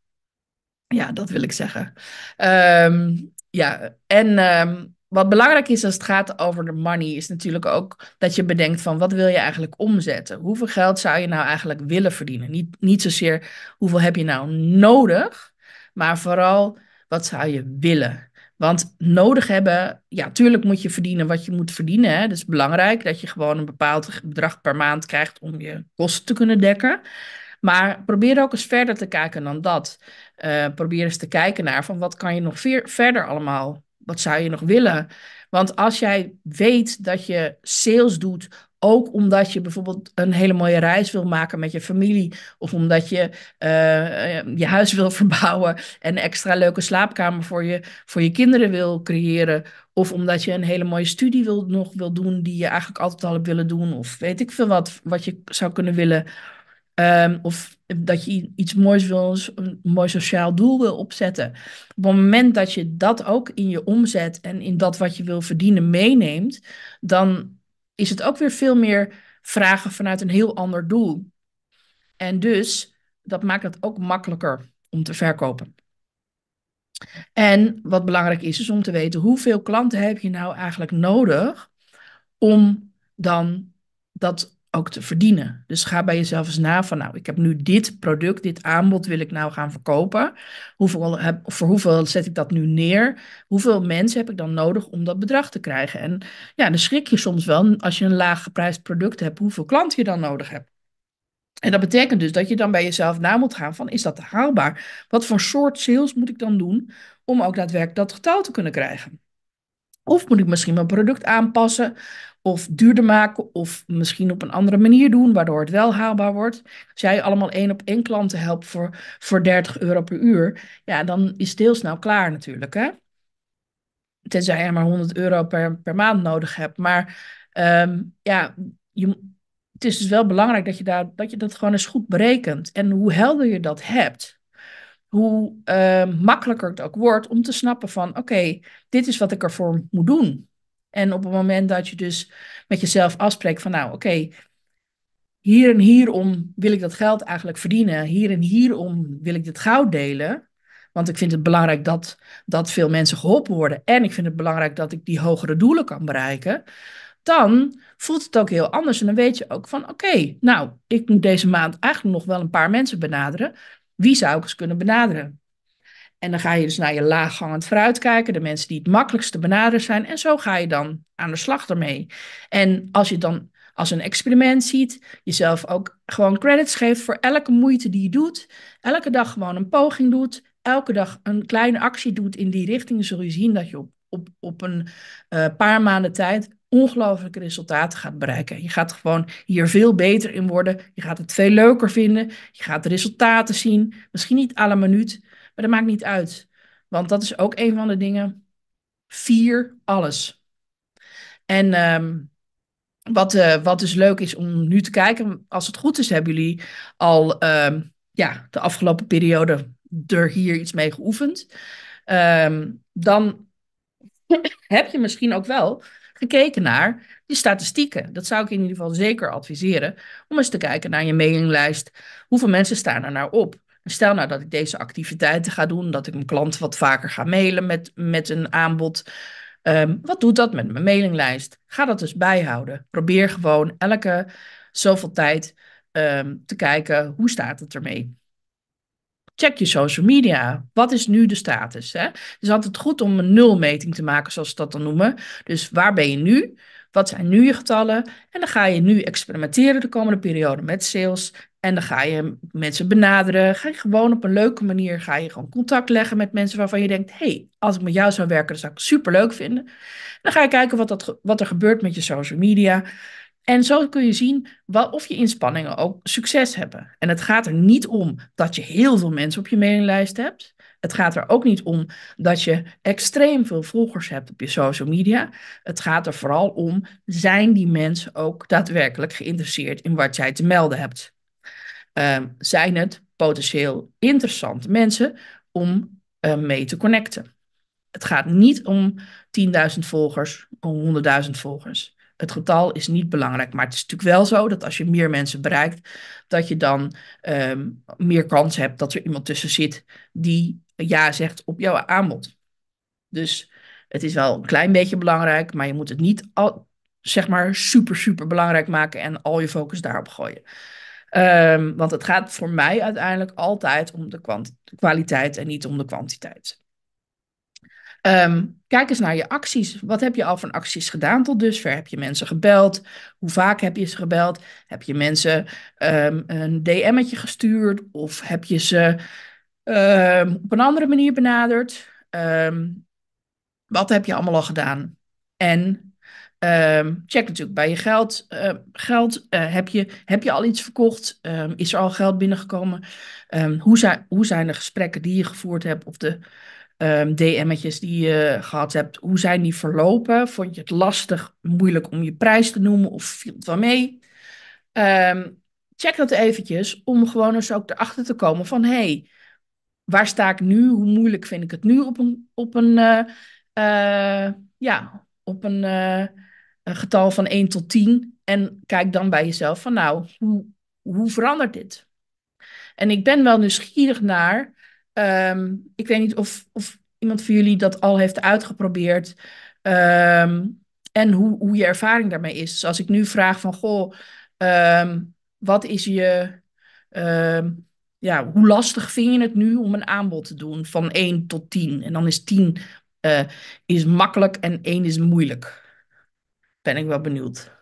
Ja, dat wil ik zeggen. Ehm, ja, en ehm, wat belangrijk is als het gaat over de money, is natuurlijk ook dat je bedenkt van wat wil je eigenlijk omzetten? Hoeveel geld zou je nou eigenlijk willen verdienen? Niet, niet zozeer hoeveel heb je nou nodig, maar vooral wat zou je willen? Want nodig hebben, ja, tuurlijk moet je verdienen wat je moet verdienen. Hè? Dus belangrijk dat je gewoon een bepaald bedrag per maand krijgt om je kosten te kunnen dekken. Maar probeer ook eens verder te kijken dan dat. Eh, probeer eens te kijken naar van wat kan je nog verder allemaal? Wat zou je nog willen? Want als jij weet dat je sales doet, ook omdat je bijvoorbeeld een hele mooie reis wil maken met je familie, of omdat je eh, je huis wil (laughs) verbouwen en extra leuke slaapkamer voor je, voor je kinderen wil creëren, of omdat je een hele mooie studie wil, nog wil doen die je eigenlijk altijd al hebt willen doen, of weet ik veel wat, wat je zou kunnen willen Ehm, of dat je iets moois wil, een mooi sociaal doel wil opzetten. Op het moment dat je dat ook in je omzet en in dat wat je wil verdienen meeneemt, dan is het ook weer veel meer vragen vanuit een heel ander doel. En dus dat maakt het ook makkelijker om te verkopen. En wat belangrijk is, is om te weten hoeveel klanten heb je nou eigenlijk nodig om dan dat ook te verdienen. Dus ga bij jezelf eens na van, nou, ik heb nu dit product, dit aanbod wil ik nou gaan verkopen. Hoeveel voor hoeveel zet ik dat nu neer? Hoeveel mensen heb ik dan nodig om dat bedrag te krijgen? En ja, dan schrik je soms wel als je een laag geprijsd product hebt, hoeveel klanten je dan nodig hebt. En dat betekent dus dat je dan bij jezelf na moet gaan van, is dat haalbaar? Wat voor soort sales moet ik dan doen om ook daadwerkelijk dat getal te kunnen krijgen? Of moet ik misschien mijn product aanpassen? Of duurder maken? Of misschien op een andere manier doen, waardoor het wel haalbaar wordt. Als jij allemaal één op één klanten helpt voor, voor 30 euro per uur, ja, dan is het heel snel klaar natuurlijk. Hè? Tenzij je maar 100 euro per, per maand nodig hebt. Maar ehm, ja, je, het is dus wel belangrijk dat je, daar, dat je dat gewoon eens goed berekent. En hoe helder je dat hebt, hoe eh, makkelijker het ook wordt om te snappen van oké, dit is wat ik ervoor moet doen. En op het moment dat je dus met jezelf afspreekt van nou oké, hier en hierom wil ik dat geld eigenlijk verdienen, hier en hierom wil ik dit goud delen. Want ik vind het belangrijk dat, dat veel mensen geholpen worden en ik vind het belangrijk dat ik die hogere doelen kan bereiken. Dan voelt het ook heel anders en dan weet je ook van oké, nou, ik moet deze maand eigenlijk nog wel een paar mensen benaderen wie zou ik eens kunnen benaderen? En dan ga je dus naar je laaghangend fruit kijken, de mensen die het makkelijkste benaderen zijn. En zo ga je dan aan de slag ermee. En als je dan als een experiment ziet, jezelf ook gewoon credits geeft voor elke moeite die je doet, elke dag gewoon een poging doet, elke dag een kleine actie doet in die richting, zul je zien dat je op, op, op een eh, paar maanden tijd ongelooflijke resultaten gaat bereiken. Je gaat gewoon hier veel beter in worden. Je gaat het veel leuker vinden. Je gaat de resultaten zien. Misschien niet alle minuut, maar dat maakt niet uit. Want dat is ook een van de dingen. Vier alles. En ehm, wat, eh, wat dus leuk is om nu te kijken, als het goed is, hebben jullie al ehm, ja, de afgelopen periode er hier iets mee geoefend. Ehm, dan heb je misschien ook wel gekeken naar die statistieken. Dat zou ik in ieder geval zeker adviseren. Om eens te kijken naar je mailinglijst. Hoeveel mensen staan er nou op? Stel nou dat ik deze activiteiten ga doen, dat ik mijn klant wat vaker ga mailen met, met een aanbod. Ehm, wat doet dat met mijn mailinglijst? Ga dat dus bijhouden. Probeer gewoon elke zoveel tijd ehm, te kijken hoe staat het ermee check je social media. Wat is nu de status? Hè? Dus het is altijd goed om een nulmeting te maken, zoals ze dat dan noemen. Dus waar ben je nu? Wat zijn nu je getallen? En dan ga je nu experimenteren de komende periode met sales. En dan ga je mensen benaderen. Ga je gewoon op een leuke manier ga je gewoon contact leggen met mensen waarvan je denkt: hey, als ik met jou zou werken, dan zou ik het superleuk vinden. dan ga je kijken wat, dat, wat er gebeurt met je social media. En zo kun je zien of je inspanningen ook succes hebben. En het gaat er niet om dat je heel veel mensen op je mailinglijst hebt. Het gaat er ook niet om dat je extreem veel volgers hebt op je social media. Het gaat er vooral om, zijn die mensen ook daadwerkelijk geïnteresseerd in wat jij te melden hebt? Ehm, zijn het potentieel interessante mensen om eh, mee te connecten? Het gaat niet om 10.000 volgers, of 100.000 volgers. Het getal is niet belangrijk, maar het is natuurlijk wel zo dat als je meer mensen bereikt, dat je dan ehm, meer kans hebt dat er iemand tussen zit die ja zegt op jouw aanbod. Dus het is wel een klein beetje belangrijk, maar je moet het niet al, zeg maar super, super belangrijk maken en al je focus daarop gooien. Ehm, want het gaat voor mij uiteindelijk altijd om de kwaliteit en niet om de kwantiteit. Ehm, kijk eens naar je acties. Wat heb je al van acties gedaan tot dusver? Heb je mensen gebeld? Hoe vaak heb je ze gebeld? Heb je mensen um, een DM'tje gestuurd? Of heb je ze ehm, op een andere manier benaderd? wat heb je allemaal al gedaan? En check natuurlijk bij je geld. geld eh, heb, je, heb je al iets verkocht? is er al geld binnengekomen? hoe, zijn, hoe zijn de gesprekken die je gevoerd hebt? Of de Ehm, DM'tjes die je gehad hebt, hoe zijn die verlopen? Vond je het lastig, moeilijk om je prijs te noemen of viel het wel mee? Ehm, check dat eventjes om gewoon eens ook erachter te komen van hey, waar sta ik nu? Hoe moeilijk vind ik het nu op een, op een, eh, eh, ja, op een, eh, getal van 1 tot 10? En kijk dan bij jezelf van nou, hoe, hoe verandert dit? En ik ben wel nieuwsgierig naar Ehm, ik weet niet of, of iemand van jullie dat al heeft uitgeprobeerd. Ehm, en hoe, hoe je ervaring daarmee is. Dus als ik nu vraag van, goh, ehm, wat is je... ja, hoe lastig vind je het nu om een aanbod te doen van 1 tot 10? En dan is 10 eh, is makkelijk en 1 is moeilijk. Ben ik wel benieuwd.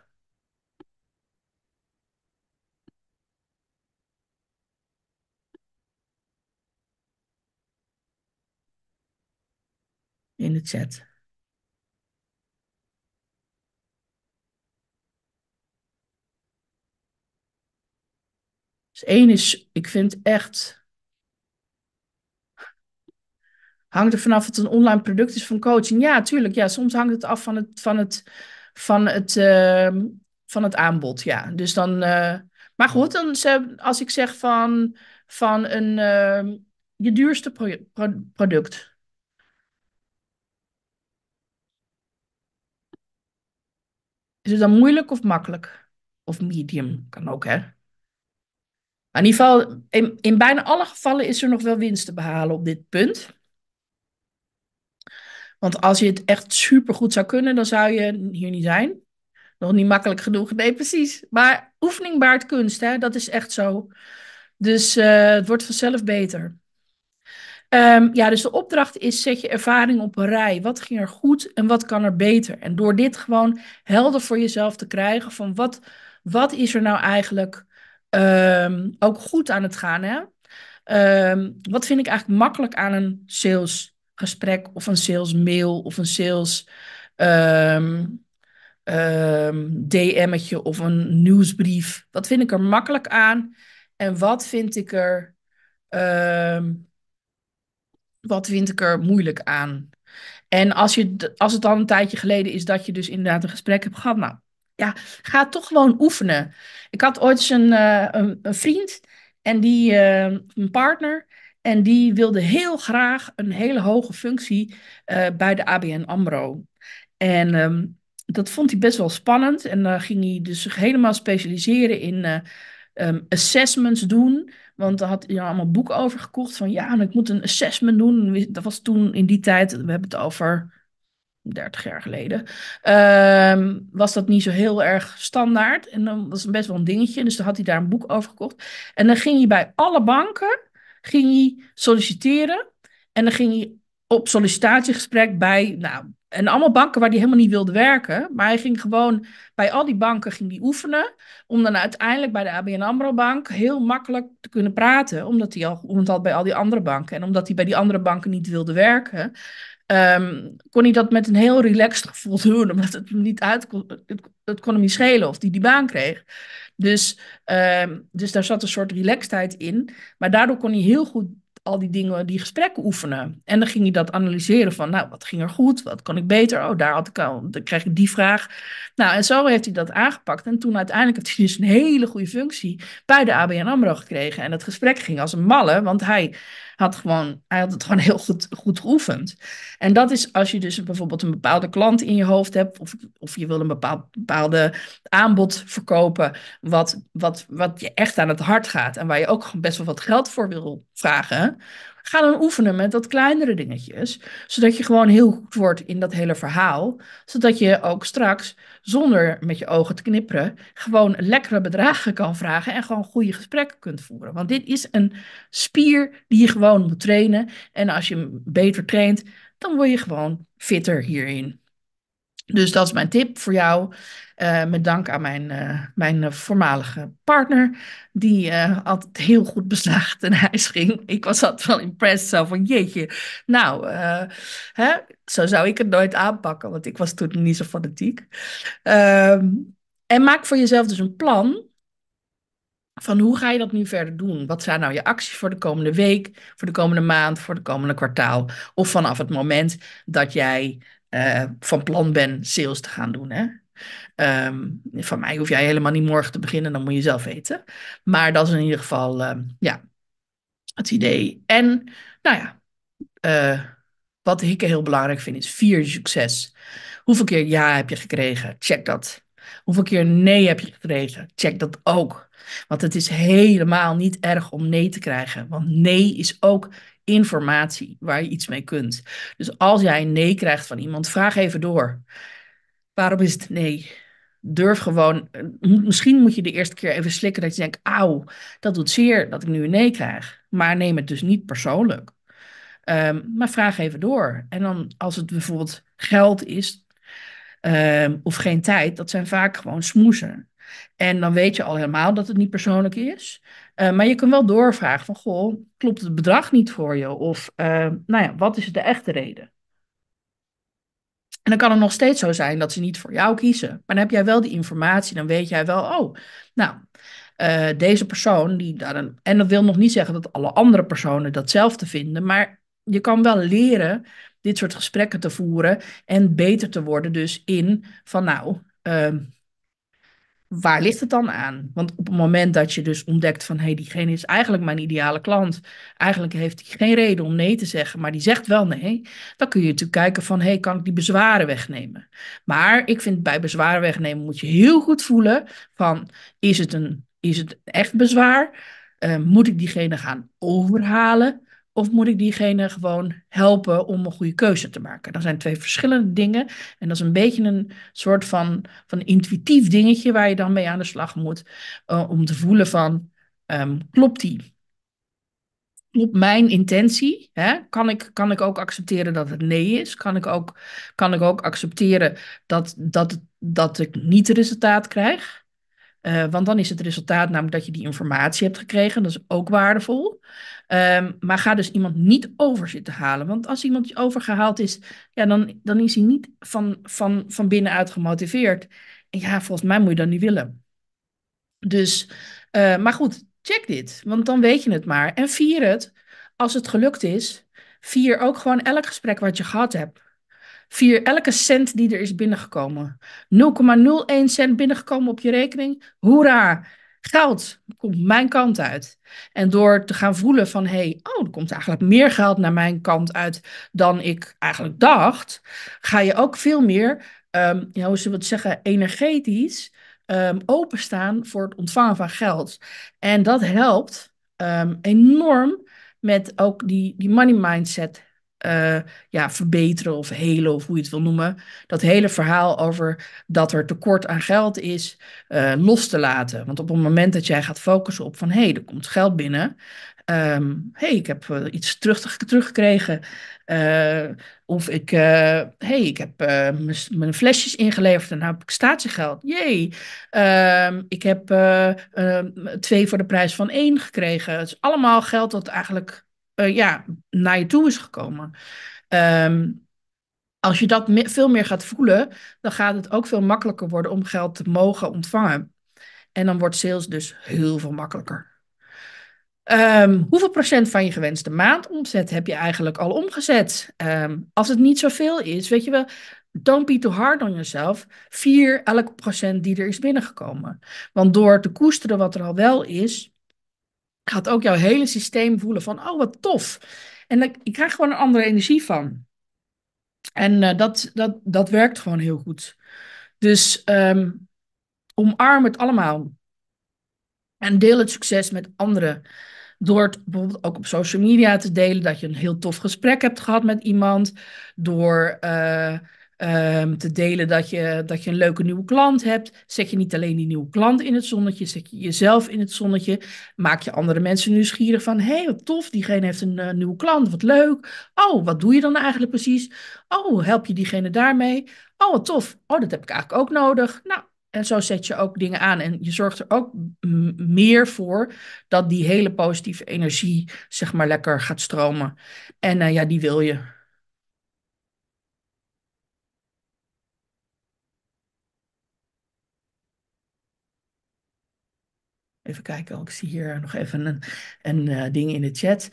in de chat. Dus één is, ik vind echt. Hangt er vanaf het een online product is van coaching? Ja, tuurlijk. Ja, soms hangt het af van het, van het, van het, ehm, van het aanbod. Ja, dus dan. Eh, maar goed, dan als ik zeg van, van een, ehm, je duurste product Is het dan moeilijk of makkelijk? Of medium, kan ook hè. in ieder geval, in, bijna alle gevallen is er nog wel winst te behalen op dit punt. Want als je het echt supergoed zou kunnen, dan zou je hier niet zijn. Nog niet makkelijk genoeg. Nee, precies. Maar oefening baart kunst, hè? dat is echt zo. Dus eh, het wordt vanzelf beter. Ehm, ja, dus de opdracht is: zet je ervaring op een rij. Wat ging er goed en wat kan er beter? En door dit gewoon helder voor jezelf te krijgen: van wat, wat is er nou eigenlijk ehm, ook goed aan het gaan? Hè? Ehm, wat vind ik eigenlijk makkelijk aan een salesgesprek of een salesmail of een sales. DM'tje of een nieuwsbrief. Wat vind ik er makkelijk aan en wat vind ik er wat vind ik er moeilijk aan? En als, je, als het dan een tijdje geleden is dat je dus inderdaad een gesprek hebt gehad, nou ja, ga toch gewoon oefenen. Ik had ooit eens een, eh, een, vriend en die, eh, een partner, en die wilde heel graag een hele hoge functie eh, bij de ABN Amro. En ehm, dat vond hij best wel spannend. En dan ging hij dus helemaal specialiseren in ehm, assessments doen want daar had hij ja, allemaal boeken over gekocht. Van ja, ik moet een assessment doen. Dat was toen in die tijd, we hebben het over 30 jaar geleden. Ehm, was dat niet zo heel erg standaard. En dan was het best wel een dingetje. Dus dan had hij daar een boek over gekocht. En dan ging hij bij alle banken ging hij solliciteren. En dan ging hij op sollicitatiegesprek bij nou, en allemaal banken waar hij helemaal niet wilde werken. Maar hij ging gewoon bij al die banken ging die oefenen. Om dan uiteindelijk bij de ABN Amro Bank heel makkelijk te kunnen praten. Omdat hij al het had bij al die andere banken. En omdat hij bij die andere banken niet wilde werken. Ehm, kon hij dat met een heel relaxed gevoel (laughs) doen. Omdat het hem niet uit kon, het, kon hem niet schelen of die die baan kreeg. Dus, ehm, dus daar zat een soort relaxedheid in. Maar daardoor kon hij heel goed al die dingen, die gesprekken oefenen. En dan ging hij dat analyseren van, nou, wat ging er goed? Wat kan ik beter? Oh, daar had ik al, dan krijg ik die vraag. Nou, en zo heeft hij dat aangepakt. En toen uiteindelijk heeft hij dus een hele goede functie bij de ABN AMRO gekregen. En het gesprek ging als een malle, want hij had gewoon, hij had het gewoon heel goed, goed geoefend. En dat is als je dus bijvoorbeeld een bepaalde klant in je hoofd hebt, of, of je wil een bepaald, bepaalde aanbod verkopen, wat, wat, wat je echt aan het hart gaat en waar je ook best wel wat geld voor wil vragen. Ga dan oefenen met wat kleinere dingetjes, zodat je gewoon heel goed wordt in dat hele verhaal, zodat je ook straks zonder met je ogen te knipperen, gewoon lekkere bedragen kan vragen en gewoon goede gesprekken kunt voeren. Want dit is een spier die je gewoon moet trainen. En als je hem beter traint, dan word je gewoon fitter hierin. Dus dat is mijn tip voor jou. Uh, met dank aan mijn, eh, mijn eh, voormalige partner, die altijd heel goed beslaagd ten huis ging. Ik was altijd wel impressed, zo van jeetje, nou, hè? zo zou ik het nooit aanpakken, want ik was toen niet zo fanatiek. Ehm, en maak voor jezelf dus een plan van hoe ga je dat nu verder doen? Wat zijn nou je acties voor de komende week, voor de komende maand, voor de komende kwartaal? Of vanaf het moment dat jij eh, van plan ben sales te gaan doen. Hè? Ehm, van mij hoef jij helemaal niet morgen te beginnen, dan moet je zelf weten. Maar dat is in ieder geval ehm, ja, het idee. En nou ja, eh, wat ik heel belangrijk vind is vier succes. Hoeveel keer ja heb je gekregen? Check dat. Hoeveel keer nee heb je gekregen? Check dat ook. Want het is helemaal niet erg om nee te krijgen. Want nee is ook informatie waar je iets mee kunt. Dus als jij een nee krijgt van iemand, vraag even door. Waarom is het nee? Durf gewoon, eh, misschien moet je de eerste keer even slikken dat je denkt, auw, dat doet zeer dat ik nu een nee krijg. Maar neem het dus niet persoonlijk. Ehm, maar vraag even door. En dan als het bijvoorbeeld geld is ehm, of geen tijd, dat zijn vaak gewoon smoesen. En dan weet je al helemaal dat het niet persoonlijk is. Eh, maar je kunt wel doorvragen van, goh, klopt het bedrag niet voor je? Of, eh, nou ja, wat is de echte reden? En dan kan het nog steeds zo zijn dat ze niet voor jou kiezen. Maar dan heb jij wel die informatie, dan weet jij wel, oh, nou, eh, deze persoon, die daar en dat wil nog niet zeggen dat alle andere personen datzelfde vinden, maar je kan wel leren dit soort gesprekken te voeren en beter te worden dus in van, nou, ehm, waar ligt het dan aan? Want op het moment dat je dus ontdekt van hey, diegene is eigenlijk mijn ideale klant, eigenlijk heeft hij geen reden om nee te zeggen, maar die zegt wel nee, dan kun je natuurlijk kijken van hey, kan ik die bezwaren wegnemen? Maar ik vind bij bezwaren wegnemen moet je heel goed voelen van is het een is het echt bezwaar? Eh, moet ik diegene gaan overhalen? Of moet ik diegene gewoon helpen om een goede keuze te maken? Dat zijn twee verschillende dingen. En dat is een beetje een soort van, van intuïtief dingetje waar je dan mee aan de slag moet. Eh, om te voelen van, ehm, klopt die? Klopt mijn intentie? Hè? Kan, ik, kan ik ook accepteren dat het nee is? Kan ik ook, kan ik ook accepteren dat, dat, dat ik niet het resultaat krijg? Eh, want dan is het resultaat namelijk dat je die informatie hebt gekregen. Dat is ook waardevol. Ehm, maar ga dus iemand niet over zitten halen. Want als iemand overgehaald is, ja, dan, dan is hij niet van, van, van binnenuit gemotiveerd. En ja, volgens mij moet je dat niet willen. Dus, eh, maar goed, check dit. Want dan weet je het maar. En vier het als het gelukt is. Vier ook gewoon elk gesprek wat je gehad hebt via elke cent die er is binnengekomen. 0,01 cent binnengekomen op je rekening. Hoera! Geld komt mijn kant uit. En door te gaan voelen van hey, oh, er komt eigenlijk meer geld naar mijn kant uit dan ik eigenlijk dacht, ga je ook veel meer, um, ja, hoe ze wilt zeggen, energetisch ehm, openstaan voor het ontvangen van geld. En dat helpt ehm, enorm met ook die, die money mindset eh, ja, verbeteren of helen of hoe je het wil noemen. Dat hele verhaal over dat er tekort aan geld is, eh, los te laten. Want op het moment dat jij gaat focussen op van hé, hey, er komt geld binnen. Um, hey, ik heb eh, iets terug, teruggekregen. of ik, hey, ik heb mijn flesjes ingeleverd en nu heb ik statiegeld. Jee, ehm, ik heb ehm, twee voor de prijs van één gekregen. Het is allemaal geld dat eigenlijk uh, ja, naar je toe is gekomen. Ehm, als je dat veel meer gaat voelen, dan gaat het ook veel makkelijker worden om geld te mogen ontvangen. En dan wordt sales dus heel veel makkelijker. Ehm, hoeveel procent van je gewenste maandomzet heb je eigenlijk al omgezet? Ehm, als het niet zoveel is, weet je wel, don't be too hard on yourself. Vier elk procent die er is binnengekomen. Want door te koesteren wat er al wel is, gaat ook jouw hele systeem voelen van, oh wat tof. En ik krijg gewoon een andere energie van. En eh, dat, dat, dat werkt gewoon heel goed. Dus ehm, omarm het allemaal. En deel het succes met anderen. Door het bijvoorbeeld ook op social media te delen dat je een heel tof gesprek hebt gehad met iemand. Door. Eh, Ehm, te delen dat je, dat je een leuke nieuwe klant hebt. Zet je niet alleen die nieuwe klant in het zonnetje, zet je jezelf in het zonnetje. Maak je andere mensen nieuwsgierig van: hé, hey, wat tof, diegene heeft een eh, nieuwe klant, wat leuk. Oh, wat doe je dan eigenlijk precies? Oh, help je diegene daarmee? Oh, wat tof. Oh, dat heb ik eigenlijk ook nodig. Nou, en zo zet je ook dingen aan. En je zorgt er ook meer voor dat die hele positieve energie, zeg maar, lekker gaat stromen. En eh, ja, die wil je. Even kijken, ik zie hier nog even een, een uh, ding in de chat.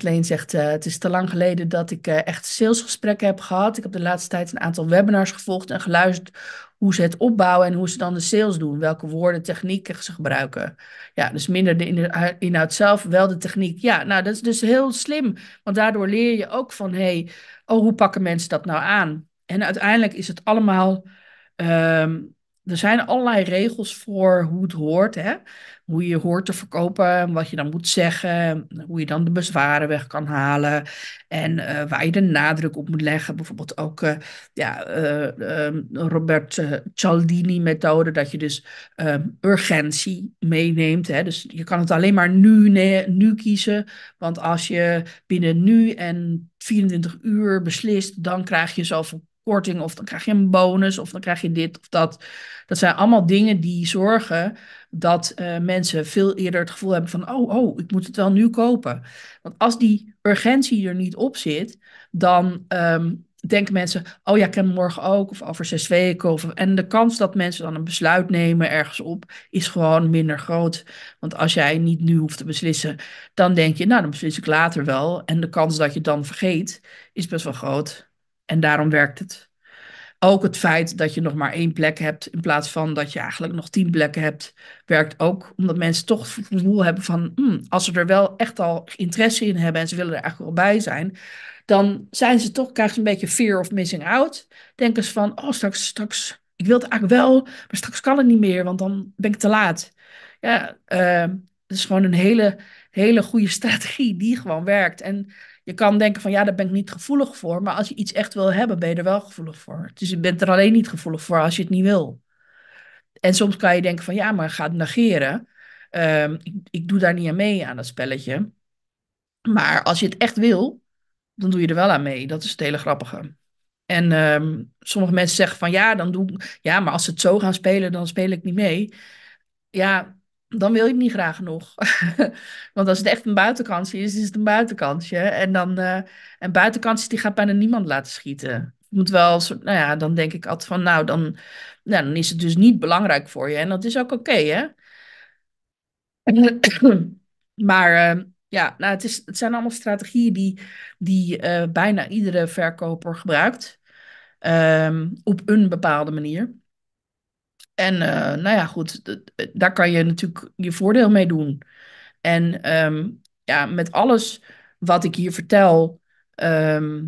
Um, zegt, eh, het is te lang geleden dat ik eh, echt salesgesprekken heb gehad. Ik heb de laatste tijd een aantal webinars gevolgd en geluisterd hoe ze het opbouwen en hoe ze dan de sales doen. Welke woorden, technieken ze gebruiken. Ja, dus minder de inhoud zelf, wel de techniek. Ja, nou dat is dus heel slim, want daardoor leer je ook van, hey, oh, hoe pakken mensen dat nou aan? En uiteindelijk is het allemaal ehm, er zijn allerlei regels voor hoe het hoort. Hè? Hoe je hoort te verkopen, wat je dan moet zeggen, hoe je dan de bezwaren weg kan halen en eh, waar je de nadruk op moet leggen. Bijvoorbeeld ook uh, ja, eh, ehm, Robert Cialdini-methode, dat je dus ehm, urgentie meeneemt. Hè? Dus je kan het alleen maar nu, nu kiezen, want als je binnen nu en 24 uur beslist, dan krijg je zoveel korting of dan krijg je een bonus of dan krijg je dit of dat. Dat zijn allemaal dingen die zorgen dat eh, mensen veel eerder het gevoel hebben van oh, oh, ik moet het wel nu kopen. Want als die urgentie er niet op zit, dan ehm, denken mensen, oh ja, ik kan morgen ook, of over zes weken. Of, en de kans dat mensen dan een besluit nemen ergens op, is gewoon minder groot. Want als jij niet nu hoeft te beslissen, dan denk je, nou, dan beslis ik later wel. En de kans dat je het dan vergeet, is best wel groot. En daarom werkt het. Ook het feit dat je nog maar één plek hebt in plaats van dat je eigenlijk nog tien plekken hebt, werkt ook. Omdat mensen toch het gevoel hebben van, hmm, als ze er wel echt al interesse in hebben en ze willen er eigenlijk wel bij zijn, dan zijn ze toch, krijgen ze een beetje fear of missing out. Denken ze van, oh straks, straks, ik wil het eigenlijk wel, maar straks kan het niet meer, want dan ben ik te laat. Ja, uh, ehm, het is gewoon een hele, hele goede (laughs) strategie die gewoon werkt. En je kan denken van ja, daar ben ik niet gevoelig voor. Maar als je iets echt wil hebben, ben je er wel gevoelig voor. Dus je bent er alleen niet gevoelig voor als je het niet wil. En soms kan je denken van ja, maar ga het negeren. Ehm, ik, ik, doe daar niet aan mee aan dat spelletje. Maar als je het echt wil, dan doe je er wel aan mee. Dat is het hele grappige. En ehm, sommige mensen zeggen van ja, dan doe, ja, maar als ze het zo gaan spelen, dan speel ik niet mee. Ja, dan wil je het niet graag nog, (laughs) Want als het echt een buitenkantje is, is het een buitenkantje. En dan uh, en buitenkantjes die gaat bijna niemand laten schieten. Moet wel, nou ja, dan denk ik altijd van, nou dan, nou, dan is het dus niet belangrijk voor je. En dat is ook oké, hè? (coughs) maar eh, ja, nou, het, is, het zijn allemaal strategieën die, die eh, bijna iedere verkoper gebruikt. Ehm, op een bepaalde manier. En eh, nou ja, goed, daar kan je natuurlijk je voordeel mee doen. En ehm, ja, met alles wat ik hier vertel, ehm,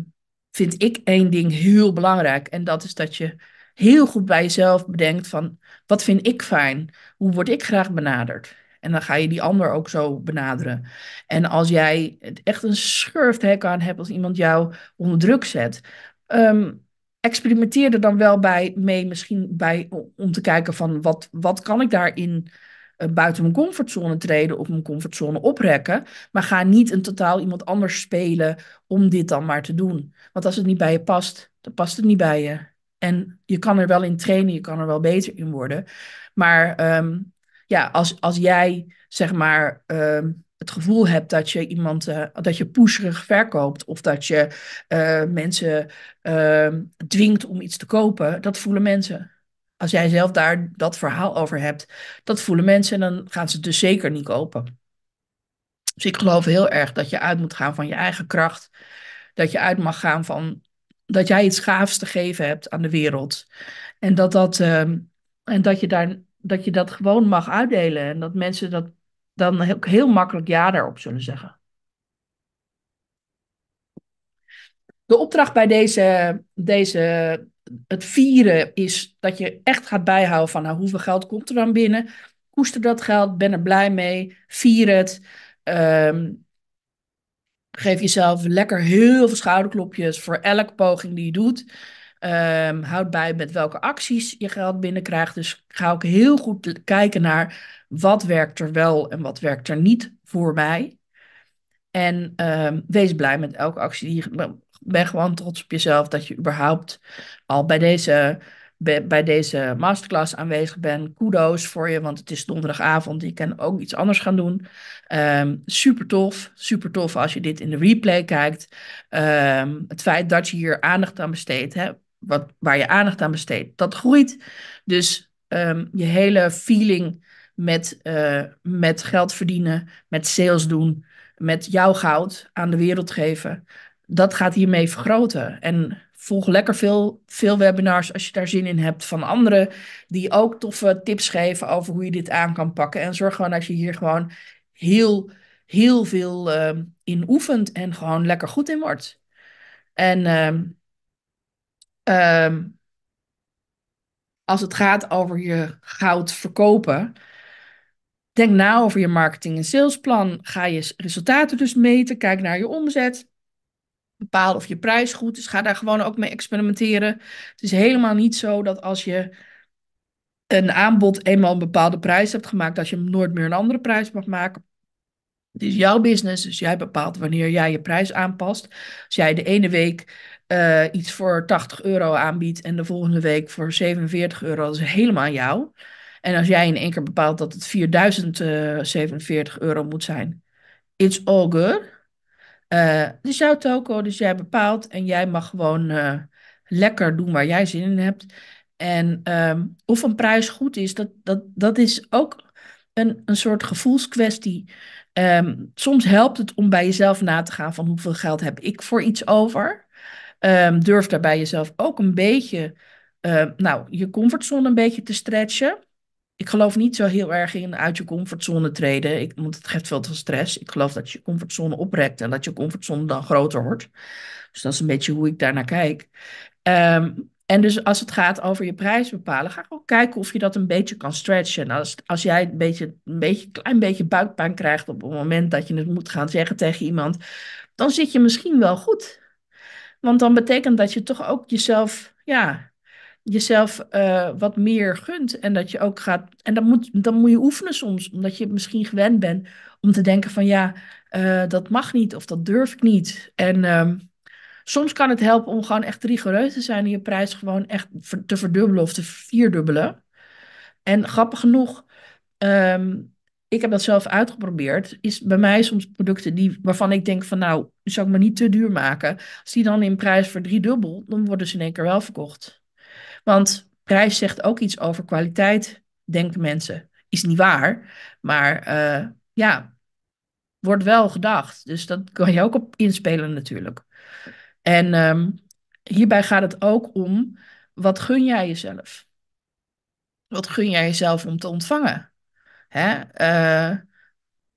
vind ik één ding heel belangrijk. En dat is dat je heel goed bij jezelf bedenkt van, wat vind ik fijn? Hoe word ik graag benaderd? En dan ga je die ander ook zo benaderen. En als jij echt een schurfthek aan hebt als iemand jou onder druk zet, ehm, experimenteer er dan wel bij mee, misschien bij, om te kijken van wat, wat kan ik daarin eh, buiten mijn comfortzone treden of mijn comfortzone oprekken. Maar ga niet een totaal iemand anders spelen om dit dan maar te doen. Want als het niet bij je past, dan past het niet bij je. En je kan er wel in trainen, je kan er wel beter in worden. Maar ehm, ja, als, als jij zeg maar ehm, het gevoel hebt dat je iemand uh, dat je pusherig verkoopt of dat je eh, mensen ehm, dwingt om iets te kopen, dat voelen mensen. Als jij zelf daar dat verhaal over hebt, dat voelen mensen en dan gaan ze dus zeker niet kopen. Dus ik geloof heel erg dat je uit moet gaan van je eigen kracht, dat je uit mag gaan van dat jij iets gaafs te geven hebt aan de wereld en dat dat ehm, en dat je daar dat je dat gewoon mag uitdelen en dat mensen dat dan ook heel makkelijk ja daarop zullen zeggen. De opdracht bij deze, deze, het vieren is dat je echt gaat bijhouden van nou, hoeveel geld komt er dan binnen. Koester dat geld, ben er blij mee, vier het. Ehm, geef jezelf lekker heel veel schouderklopjes voor elke poging die je doet. Ehm, houd bij met welke acties je geld binnenkrijgt. Dus ga ook heel goed kijken naar wat werkt er wel en wat werkt er niet voor mij? En ehm, wees blij met elke actie. Die ben gewoon trots op jezelf dat je überhaupt al bij deze, bij, deze masterclass aanwezig bent. Kudo's voor je, want het is donderdagavond. Je kan ook iets anders gaan doen. Um, super tof. Super tof als je dit in de replay kijkt. Ehm, het feit dat je hier aandacht aan besteedt, hè, wat, waar je aandacht aan besteedt, dat groeit. Dus je hele feeling met, eh, met geld verdienen, met sales doen, met jouw goud aan de wereld geven. Dat gaat hiermee vergroten. En volg lekker veel, veel webinars als je daar zin in hebt van anderen die ook toffe tips geven over hoe je dit aan kan pakken. En zorg gewoon dat je hier gewoon heel, heel veel ehm, in oefent en gewoon lekker goed in wordt. En ehm, ehm, als het gaat over je goud verkopen, Denk na over je marketing- en salesplan. Ga je resultaten dus meten. Kijk naar je omzet. Bepaal of je prijs goed is. Ga daar gewoon ook mee experimenteren. Het is helemaal niet zo dat als je een aanbod eenmaal een bepaalde prijs hebt gemaakt, dat je hem nooit meer een andere prijs mag maken. Het is jouw business, dus jij bepaalt wanneer jij je prijs aanpast. Als jij de ene week eh, iets voor 80 euro aanbiedt en de volgende week voor 47 euro, dat is helemaal jou. En als jij in één keer bepaalt dat het 4047 eh, euro moet zijn, it's all good. Uh, dus jouw toko, dus jij bepaalt en jij mag gewoon eh, lekker doen waar jij zin in hebt. En ehm, of een prijs goed is, dat, dat, dat is ook een, een soort gevoelskwestie. Ehm, soms helpt het om bij jezelf na te gaan van hoeveel geld heb ik voor iets over. Ehm, durf daarbij jezelf ook een beetje, nou, je comfortzone een beetje te stretchen ik geloof niet zo heel erg in uit je comfortzone treden, ik, want het geeft veel te stress. Ik geloof dat je je comfortzone oprekt en dat je comfortzone dan groter wordt. Dus dat is een beetje hoe ik daarnaar kijk. Ehm, en dus als het gaat over je prijs bepalen, ga ook kijken of je dat een beetje kan stretchen. Als, als jij een beetje, een beetje, klein beetje buikpijn krijgt op het moment dat je het moet gaan zeggen tegen iemand, dan zit je misschien wel goed. Want dan betekent dat je toch ook jezelf ja, jezelf eh, wat meer gunt. En dat je ook gaat. En dan moet, dan moet je oefenen soms, omdat je misschien gewend bent om te denken: van ja, eh, dat mag niet of dat durf ik niet. En ehm, soms kan het helpen om gewoon echt rigoureus te zijn en je prijs gewoon echt te verdubbelen of te vierdubbelen. En grappig genoeg. Ehm, ik heb dat zelf uitgeprobeerd. Is bij mij soms producten die, waarvan ik denk van nou, zou ik me niet te duur maken. Als die dan in prijs voor drie dubbel, dan worden ze in één keer wel verkocht. Want prijs zegt ook iets over kwaliteit, denken mensen. Is niet waar, maar eh, ja, wordt wel gedacht. Dus dat kan je ook op inspelen natuurlijk. En ehm, hierbij gaat het ook om, wat gun jij jezelf? Wat gun jij jezelf om te ontvangen? Hè? Eh,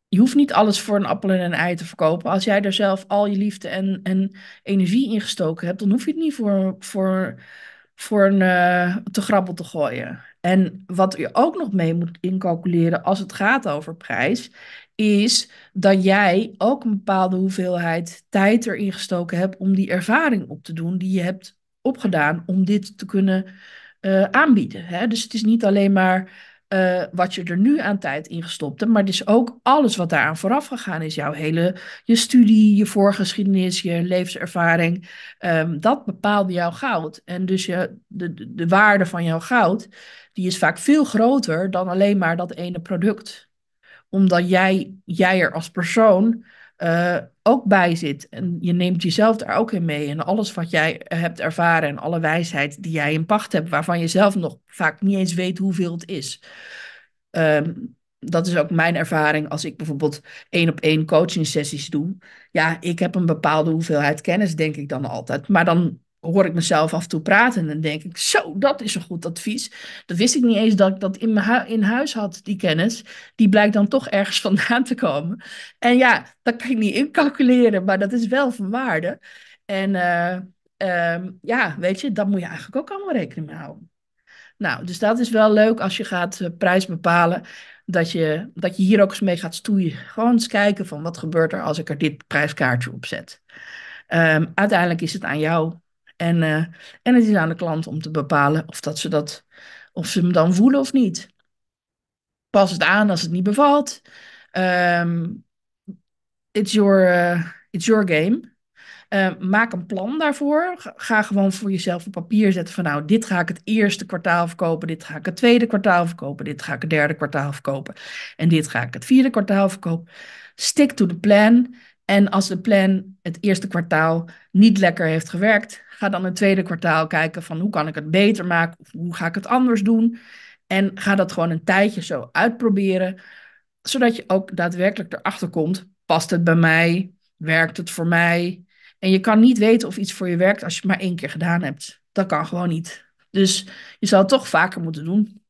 je hoeft niet alles voor een appel en een ei te verkopen. Als jij er zelf al je liefde en, en energie in gestoken hebt, dan hoef je het niet voor, voor voor een, eh, te grabbel te gooien. En wat je ook nog mee moet incalculeren als het gaat over prijs, is dat jij ook een bepaalde hoeveelheid tijd erin gestoken hebt om die ervaring op te doen die je hebt opgedaan om dit te kunnen eh, aanbieden. Hè? Dus het is niet alleen maar eh, wat je er nu aan tijd in gestopt hebt, maar dus ook alles wat daaraan vooraf gegaan is. Jouw hele, je studie, je voorgeschiedenis, je levenservaring, ehm, dat bepaalde jouw goud. En dus je, de, de, de waarde van jouw goud, die is vaak veel groter dan alleen maar dat ene product. Omdat jij, jij er als persoon uh, ook bij zit. En je neemt jezelf daar ook in mee. En alles wat jij eh, hebt ervaren en alle wijsheid die jij in pacht hebt, waarvan je zelf nog vaak niet eens weet hoeveel het is. Ehm, dat is ook mijn ervaring als ik bijvoorbeeld één op één coaching sessies doe. Ja, ik heb een bepaalde hoeveelheid kennis, denk ik dan altijd. Maar dan hoor ik mezelf af en toe praten en dan denk ik, zo, dat is een goed advies. Dat wist ik niet eens dat ik dat in, mijn in huis had, die kennis. Die blijkt dan toch ergens (laughs) vandaan te komen. En ja, dat kan ik niet incalculeren, maar dat is wel van waarde. En eh, ehm, ja, weet je, dat moet je eigenlijk ook allemaal rekening mee houden. Nou, dus dat is wel leuk als je gaat eh, prijs bepalen. Dat je, dat je hier ook eens mee gaat stoeien. Gewoon eens kijken van wat gebeurt er als ik er dit prijskaartje op zet. Ehm, uiteindelijk is het aan jou eh, en, het is aan de klant om te bepalen of, dat ze, dat, of ze hem dan voelen of niet. Pas het aan als het niet bevalt. Ehm, it's, your, eh, it's your game. Eh, maak een plan daarvoor. Ga gewoon voor jezelf op papier zetten van nou, dit ga ik het eerste kwartaal verkopen, dit ga ik het tweede kwartaal verkopen, dit ga ik het derde kwartaal verkopen en dit ga ik het vierde kwartaal verkopen. Stick to the plan. En als de plan het eerste kwartaal niet lekker heeft gewerkt, Ga dan het tweede kwartaal kijken van hoe kan ik het beter maken of hoe ga ik het anders doen. En ga dat gewoon een tijdje zo uitproberen, zodat je ook daadwerkelijk erachter komt, past het bij mij, werkt het voor mij. En je kan niet weten of iets voor je werkt als je het maar één keer gedaan hebt. Dat kan gewoon niet. Dus je zal het toch vaker moeten doen.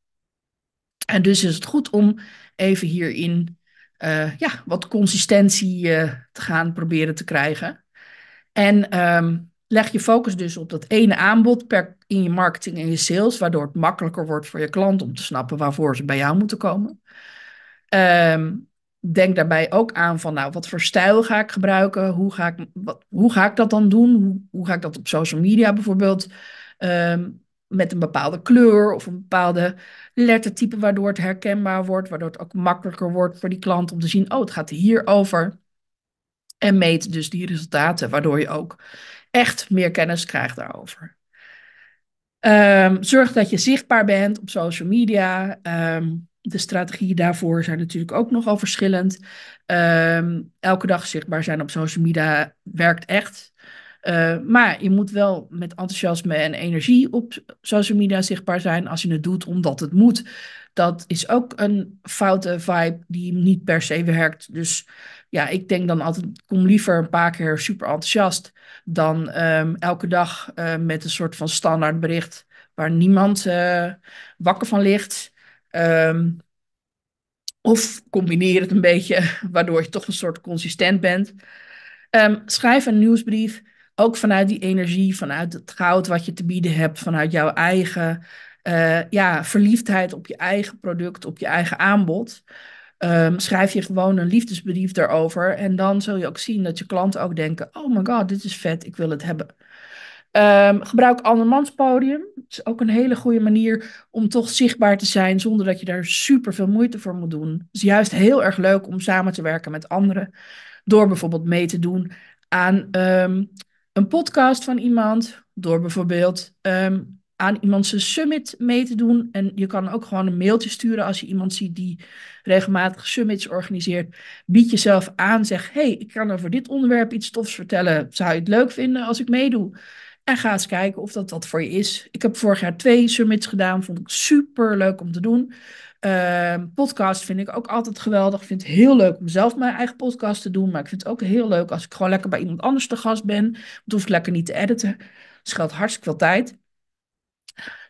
En dus is het goed om even hierin eh, ja, wat consistentie eh, te gaan proberen te krijgen. En um, leg je focus dus op dat ene aanbod per, in je marketing en je sales, waardoor het makkelijker wordt voor je klant om te snappen waarvoor ze bij jou moeten komen. Ehm, denk daarbij ook aan van, nou, wat voor stijl ga ik gebruiken? Hoe ga ik, wat, hoe ga ik dat dan doen? Hoe, hoe ga ik dat op social media bijvoorbeeld? Ehm, met een bepaalde kleur of een bepaalde lettertype, waardoor het herkenbaar wordt, waardoor het ook makkelijker wordt voor die klant om te zien, oh, het gaat hier over. En meet dus die resultaten, waardoor je ook echt meer kennis krijgt daarover. Ehm, zorg dat je zichtbaar bent op social media. Ehm, de strategieën daarvoor zijn natuurlijk ook nogal verschillend. Ehm, elke dag zichtbaar zijn op social media werkt echt. Eh, maar je moet wel met enthousiasme en energie op social media zichtbaar zijn als je het doet omdat het moet. Dat is ook een foute vibe die niet per se werkt. Dus ja, ik denk dan altijd, kom liever een paar keer super enthousiast dan ehm, elke dag eh, met een soort van standaard bericht waar niemand eh, wakker van ligt. Ehm, of combineer het een beetje, (laughs) waardoor je toch een soort consistent bent. Ehm, schrijf een nieuwsbrief, ook vanuit die energie, vanuit het goud wat je te bieden hebt, vanuit jouw eigen eh, ja, verliefdheid op je eigen product, op je eigen aanbod. Ehm, schrijf je gewoon een liefdesbrief daarover. En dan zul je ook zien dat je klanten ook denken: oh my god, dit is vet, ik wil het hebben. Ehm, gebruik andermans podium. Het is ook een hele goede manier om toch zichtbaar te zijn zonder dat je daar super veel moeite voor moet doen. Het is juist heel erg leuk om samen te werken met anderen. Door bijvoorbeeld mee te doen aan ehm, een podcast van iemand. Door bijvoorbeeld aan iemand zijn summit mee te doen. En je kan ook gewoon een mailtje sturen als je iemand ziet die regelmatig summits organiseert. Bied jezelf aan, zeg: hey, ik kan over dit onderwerp iets tofs vertellen. Zou je het leuk vinden als ik meedoe? En ga eens kijken of dat wat voor je is. Ik heb vorig jaar twee summits gedaan. Vond ik super leuk om te doen. Ehm, podcast vind ik ook altijd geweldig. Ik vind het heel leuk om zelf mijn eigen podcast te doen. Maar ik vind het ook heel leuk als ik gewoon lekker bij iemand anders te gast ben. Dan hoef ik lekker niet te editen. Dat scheelt hartstikke veel tijd.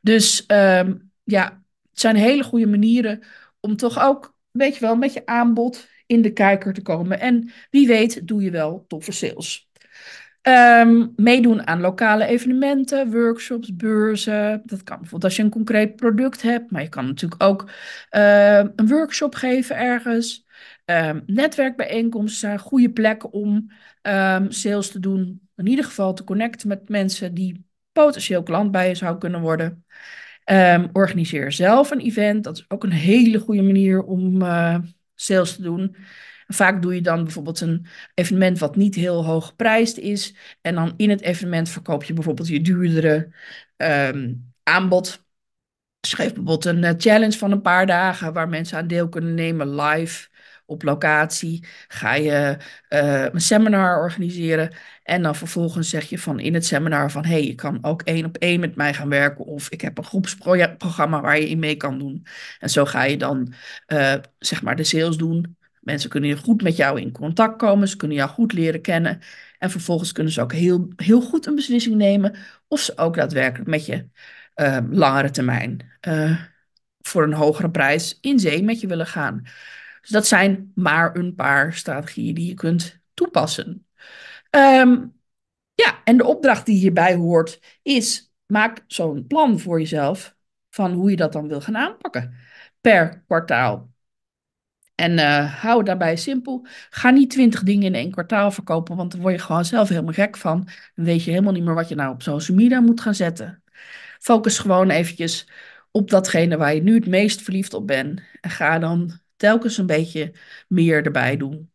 Dus ehm, ja, het zijn hele goede manieren om toch ook, weet je wel, met je aanbod in de kijker te komen. En wie weet doe je wel toffe sales. Ehm, meedoen aan lokale evenementen, workshops, beurzen. Dat kan bijvoorbeeld als je een concreet product hebt, maar je kan natuurlijk ook ehm, een workshop geven ergens. netwerkbijeenkomsten zijn goede plekken om sales te doen. In ieder geval te connecten met mensen die potentieel klant bij je zou kunnen worden. Ehm, organiseer zelf een event. Dat is ook een hele goede manier om eh, sales te doen. Vaak doe je dan bijvoorbeeld een evenement wat niet heel hoog geprijsd is. En dan in het evenement verkoop je bijvoorbeeld je duurdere um, aanbod. Schreef bijvoorbeeld een eh, challenge van een paar dagen waar mensen aan deel kunnen nemen live op locatie? Ga je eh, een seminar organiseren? En dan vervolgens zeg je van in het seminar van hey, je kan ook één op één met mij gaan werken of ik heb een groepsprogramma waar je in mee kan doen. En zo ga je dan eh, zeg maar de sales doen. Mensen kunnen goed met jou in contact komen, ze kunnen jou goed leren kennen. En vervolgens kunnen ze ook heel, heel goed een beslissing nemen of ze ook daadwerkelijk met je eh, langere termijn voor een hogere prijs in zee met je willen gaan. Dus dat zijn maar een paar strategieën die je kunt toepassen. Ehm, ja, en de opdracht die hierbij hoort is: maak zo'n plan voor jezelf van hoe je dat dan wil gaan aanpakken per kwartaal. En eh, hou het daarbij simpel. Ga niet twintig dingen in één kwartaal verkopen, want dan word je gewoon zelf helemaal gek van. Dan weet je helemaal niet meer wat je nou op social media moet gaan zetten. Focus gewoon eventjes op datgene waar je nu het meest verliefd op bent. En ga dan telkens een beetje meer erbij doen.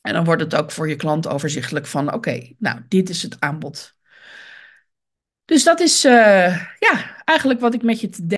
En dan wordt het ook voor je klant overzichtelijk van oké, nou dit is het aanbod. Dus dat is eh, ja, eigenlijk wat ik met je te